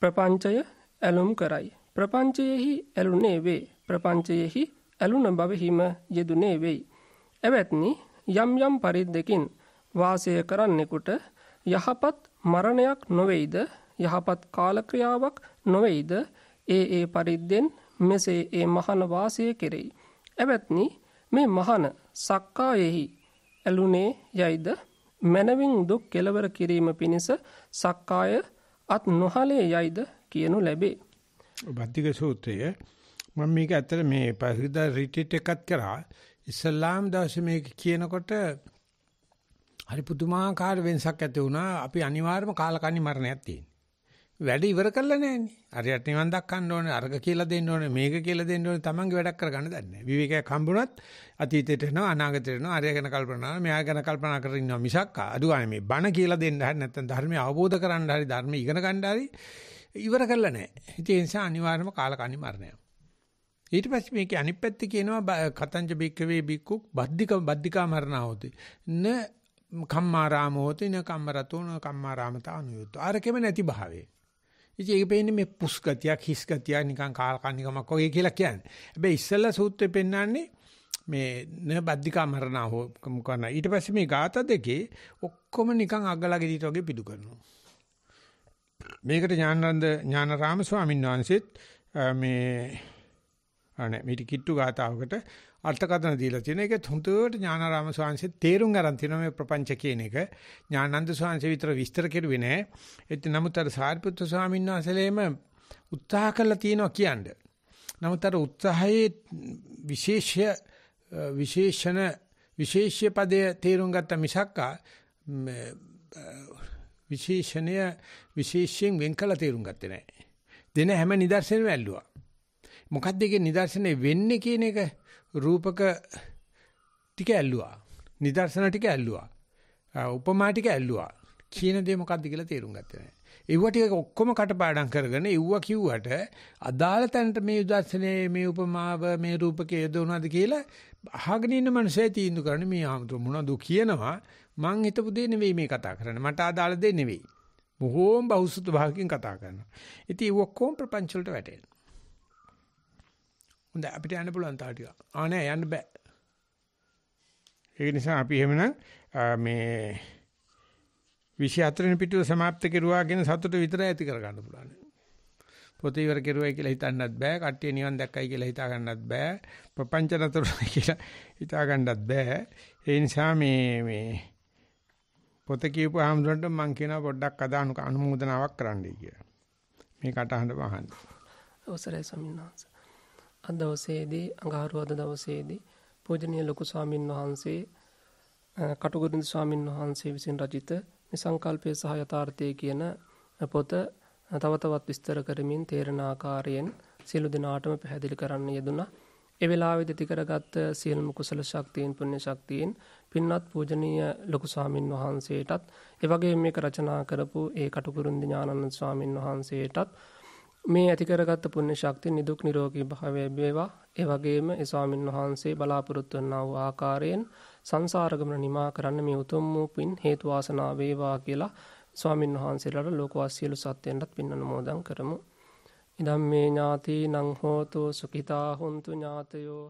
S2: ප්‍රපංචය ඇලුම් කරයි. ප්‍රපංචයෙහි ඇලුනේ වේ. ප්‍රපංචයෙහි ඇලුන බවහිම යෙදුනේ වෙයි. එවත්නි යම් යම් පරිද්දකින් වාසය කරන්නෙකුට යහපත් මරණයක් නොවේද යහපත් කාලක්‍රියාවක් නොවේද ඒ ඒ පරිද්දෙන් මෙසේ ඒ මහන වාසය කෙරෙයි. ඇවැත්නි මේ මහන සක්කායෙහි ඇලුනේ යයිද මැනවින් දුක් කෙලවර කිරීම පිණිස සක්කාය අත් නොහලේ යයිද කියනු ලැබේ.
S1: බද්ධික සූත්‍රය මම මේක ඇත්තට මේ පහුදා රිට්‍රීට් එකක් කරා ඉස්ලාම් දවසේ මේක කියනකොට හරි පුදුමාකාර වෙනසක් ඇති වුණා අපි අනිවාර්යම කාලකන්ණි මරණයක් තියෙන. වැඩ ඉවර කළා නෑනේ. හරියට නිවන් දක්කන්න ඕනේ, අර්ග කියලා දෙන්න ඕනේ, මේක කියලා දෙන්න ඕනේ, තමන්ගේ වැඩක් කරගන්න දන්නේ නෑ. විවේකයක් හම්බුනත් අතීතයට යනවා, අනාගතයට යනවා, අරය ගැන කල්පනා කරනවා, මෙයා ගැන කල්පනා කරගෙන ඉන්නවා මිසක් අදුවානේ මේ බණ කියලා දෙන්න හරි නැත්නම් ධර්මය අවබෝධ කරගන්න හරි, ධර්මය ඉගෙන ගන්න හරි ඉවර කළා නෑ. ඒ නිසා අනිවාර්යම කාලකණ්ණි මරණය. ඊට පස්සේ මේකේ අනිත් පැත්ත කියනවා කතංජ බික්කවේ බික්කුක් බද්ධික බද්ධිකා මරණාවෝති. න කම්මාරාමෝති න කම්මරතෝ න කම්මාරාමතානුයුත්. ආරකෙම නැති භාවයේ ඉතින් ඒක පෙන්නේ මේ පුස්ගතියක් හිස්ගතියක් නිකන් කාල්කන්නිකමක් වගේ කියලා කියන්නේ. හැබැයි ඉස්සෙල්ලා සූත්‍රේ පෙන්වන්නේ මේ නබද්දිකා මරණ හෝ කරන. ඊට පස්සේ මේ ગાත දෙකේ ඔක්කොම නිකන් අග්ගලගේ දීට වගේ පිටු කරනවා. මේකට ඥානරන්ද ඥානරාම ස්වාමීන් වහන්සේත් මේ අනේ මේ කිට්ටු ගාතාවකට අර්ථකථන දීලා තියෙනවා. ඒකත් හොඳට ඥානාරාම ස්වාමීන් තේරුම් ගන්න තියෙනවා මේ ප්‍රපංච කියන එක. ඥානන්ද ස්වාමීන් විතර විස්තර කෙරුවේ නෑ. ඒත් නමුත් අර සාරිපුත්‍ර ස්වාමීන් වහන්සේලේම උත්සාහ කළා තියෙනවා කියන්නේ. නමුත් අර උත්සාහයේ විශේෂ විශේෂණ විශේෂ්‍ය පදයේ තේරුම් ගත්ත මිසක්කා විශේෂණය විශේෂයෙන් වෙන් කළ තේරුම් ගත්තේ නැහැ. දෙන හැම නිදර්ශනෙම ඇල්ලුවා. මොකක්ද ඒකේ නිදර්ශනේ වෙන්නේ කියන එක රූපක ටික ඇල්ලුවා. නිදර්ශන ටික ඇල්ලුවා. උපමා ටික ඇල්ලුවා. කියන දේ මොකක්ද කියලා තේරුම් ගත්තේ නැහැ. ඒව ටික ඔක්කොම කටපාඩම් කරගෙන එව්ව කිව්වට අදාළ තැනට මේ උදාසනේ මේ උපමාව මේ රූපකයේ යොදවනවාද කියලා අහගෙන ඉන්න මනුස්සය තීන්දුව කරන්නේ මේ ආමතු මොනවද කියනවා මං හිතපු දේ නෙවෙයි මේ කතා කරන්නේ මට අදාළ දේ නෙවෙයි. බොහෝම බහුසුත භාගකින් කතා කරනවා. ඉතින් ඔක්කොම ප්‍රපංච වලට වැටෙන. හොඳයි අපිට යන්න පුළුවන් තා ටික. ආ නෑ යන්න බෑ. ඒක නිසා අපි එහෙමනම් මේ 24 වෙනි පිටුව સમાપ્ત කෙරුවා කියන සතුට විතරයි ඇති කර ගන්න පුළුවන්. පොතේ ඉවර කෙරුවයි කියලා හිතන්නත් බෑ කට්ටිය නිවන් දැක්කයි කියලා හිතා ගන්නත් බෑ ප්‍රපංච නතරුයි කියලා හිතා ගන්නත් බෑ ඒ නිසා මේ මේ පොත කියපු ආම්රණ්ඩ මම කියනවා පොඩ්ඩක් අදානු අනුමೋದනාවක් කරන්නයි කියලා මේ කටහඬ වහන්න
S2: ඔසරේ ස්වාමීන් වහන්සේ අද දවසේදී අඟහරුවාද දවසේදී පූජනීය ලොකු ස්වාමින් වහන්සේ කටුගුරුන් ස්වාමින් වහන්සේ විසින් රචිත නිසංකල්පය සහ යථාර්ථය කියන පොත තව තවත් විස්තර කරමින් තේරෙන ආකාරයෙන් සියලු දෙනාටම පැහැදිලි කරන්න යෙදුණා. ඒ වෙලාවේදී තිකරගත් සියලුම කුසල ශක්තියින් පුණ්‍ය ශක්තියින් පින්වත් පූජනීය ලොකු ස්වාමින් වහන්සේටත් ඒ වගේම මේක රචනා කරපු ඒ කටුකුරුන්දි ඥානানন্দ ස්වාමින් වහන්සේටත් මේ ඇති කරගත් පුණ්‍ය ශක්තිය නිදුක් නිරෝගී භාවය වේවා ඒ වගේම ඒ ස්වාමින් වහන්සේ බලාපොරොත්තු වන්නා වූ ආකාරයෙන් සංසාර ගමන නිමා කරන්න මේ උතුම් වූ පින් හේතු වාසනා වේවා කියලා ස්වාමින් වහන්සේලාට ලෝකවාසී සියලු සත්ත්වයන්ටත් පින් අනුමෝදන් කරමු. ඉදම් මේ ඥාති නං හෝතු සුඛිතා හොන්තු ඥාතයෝ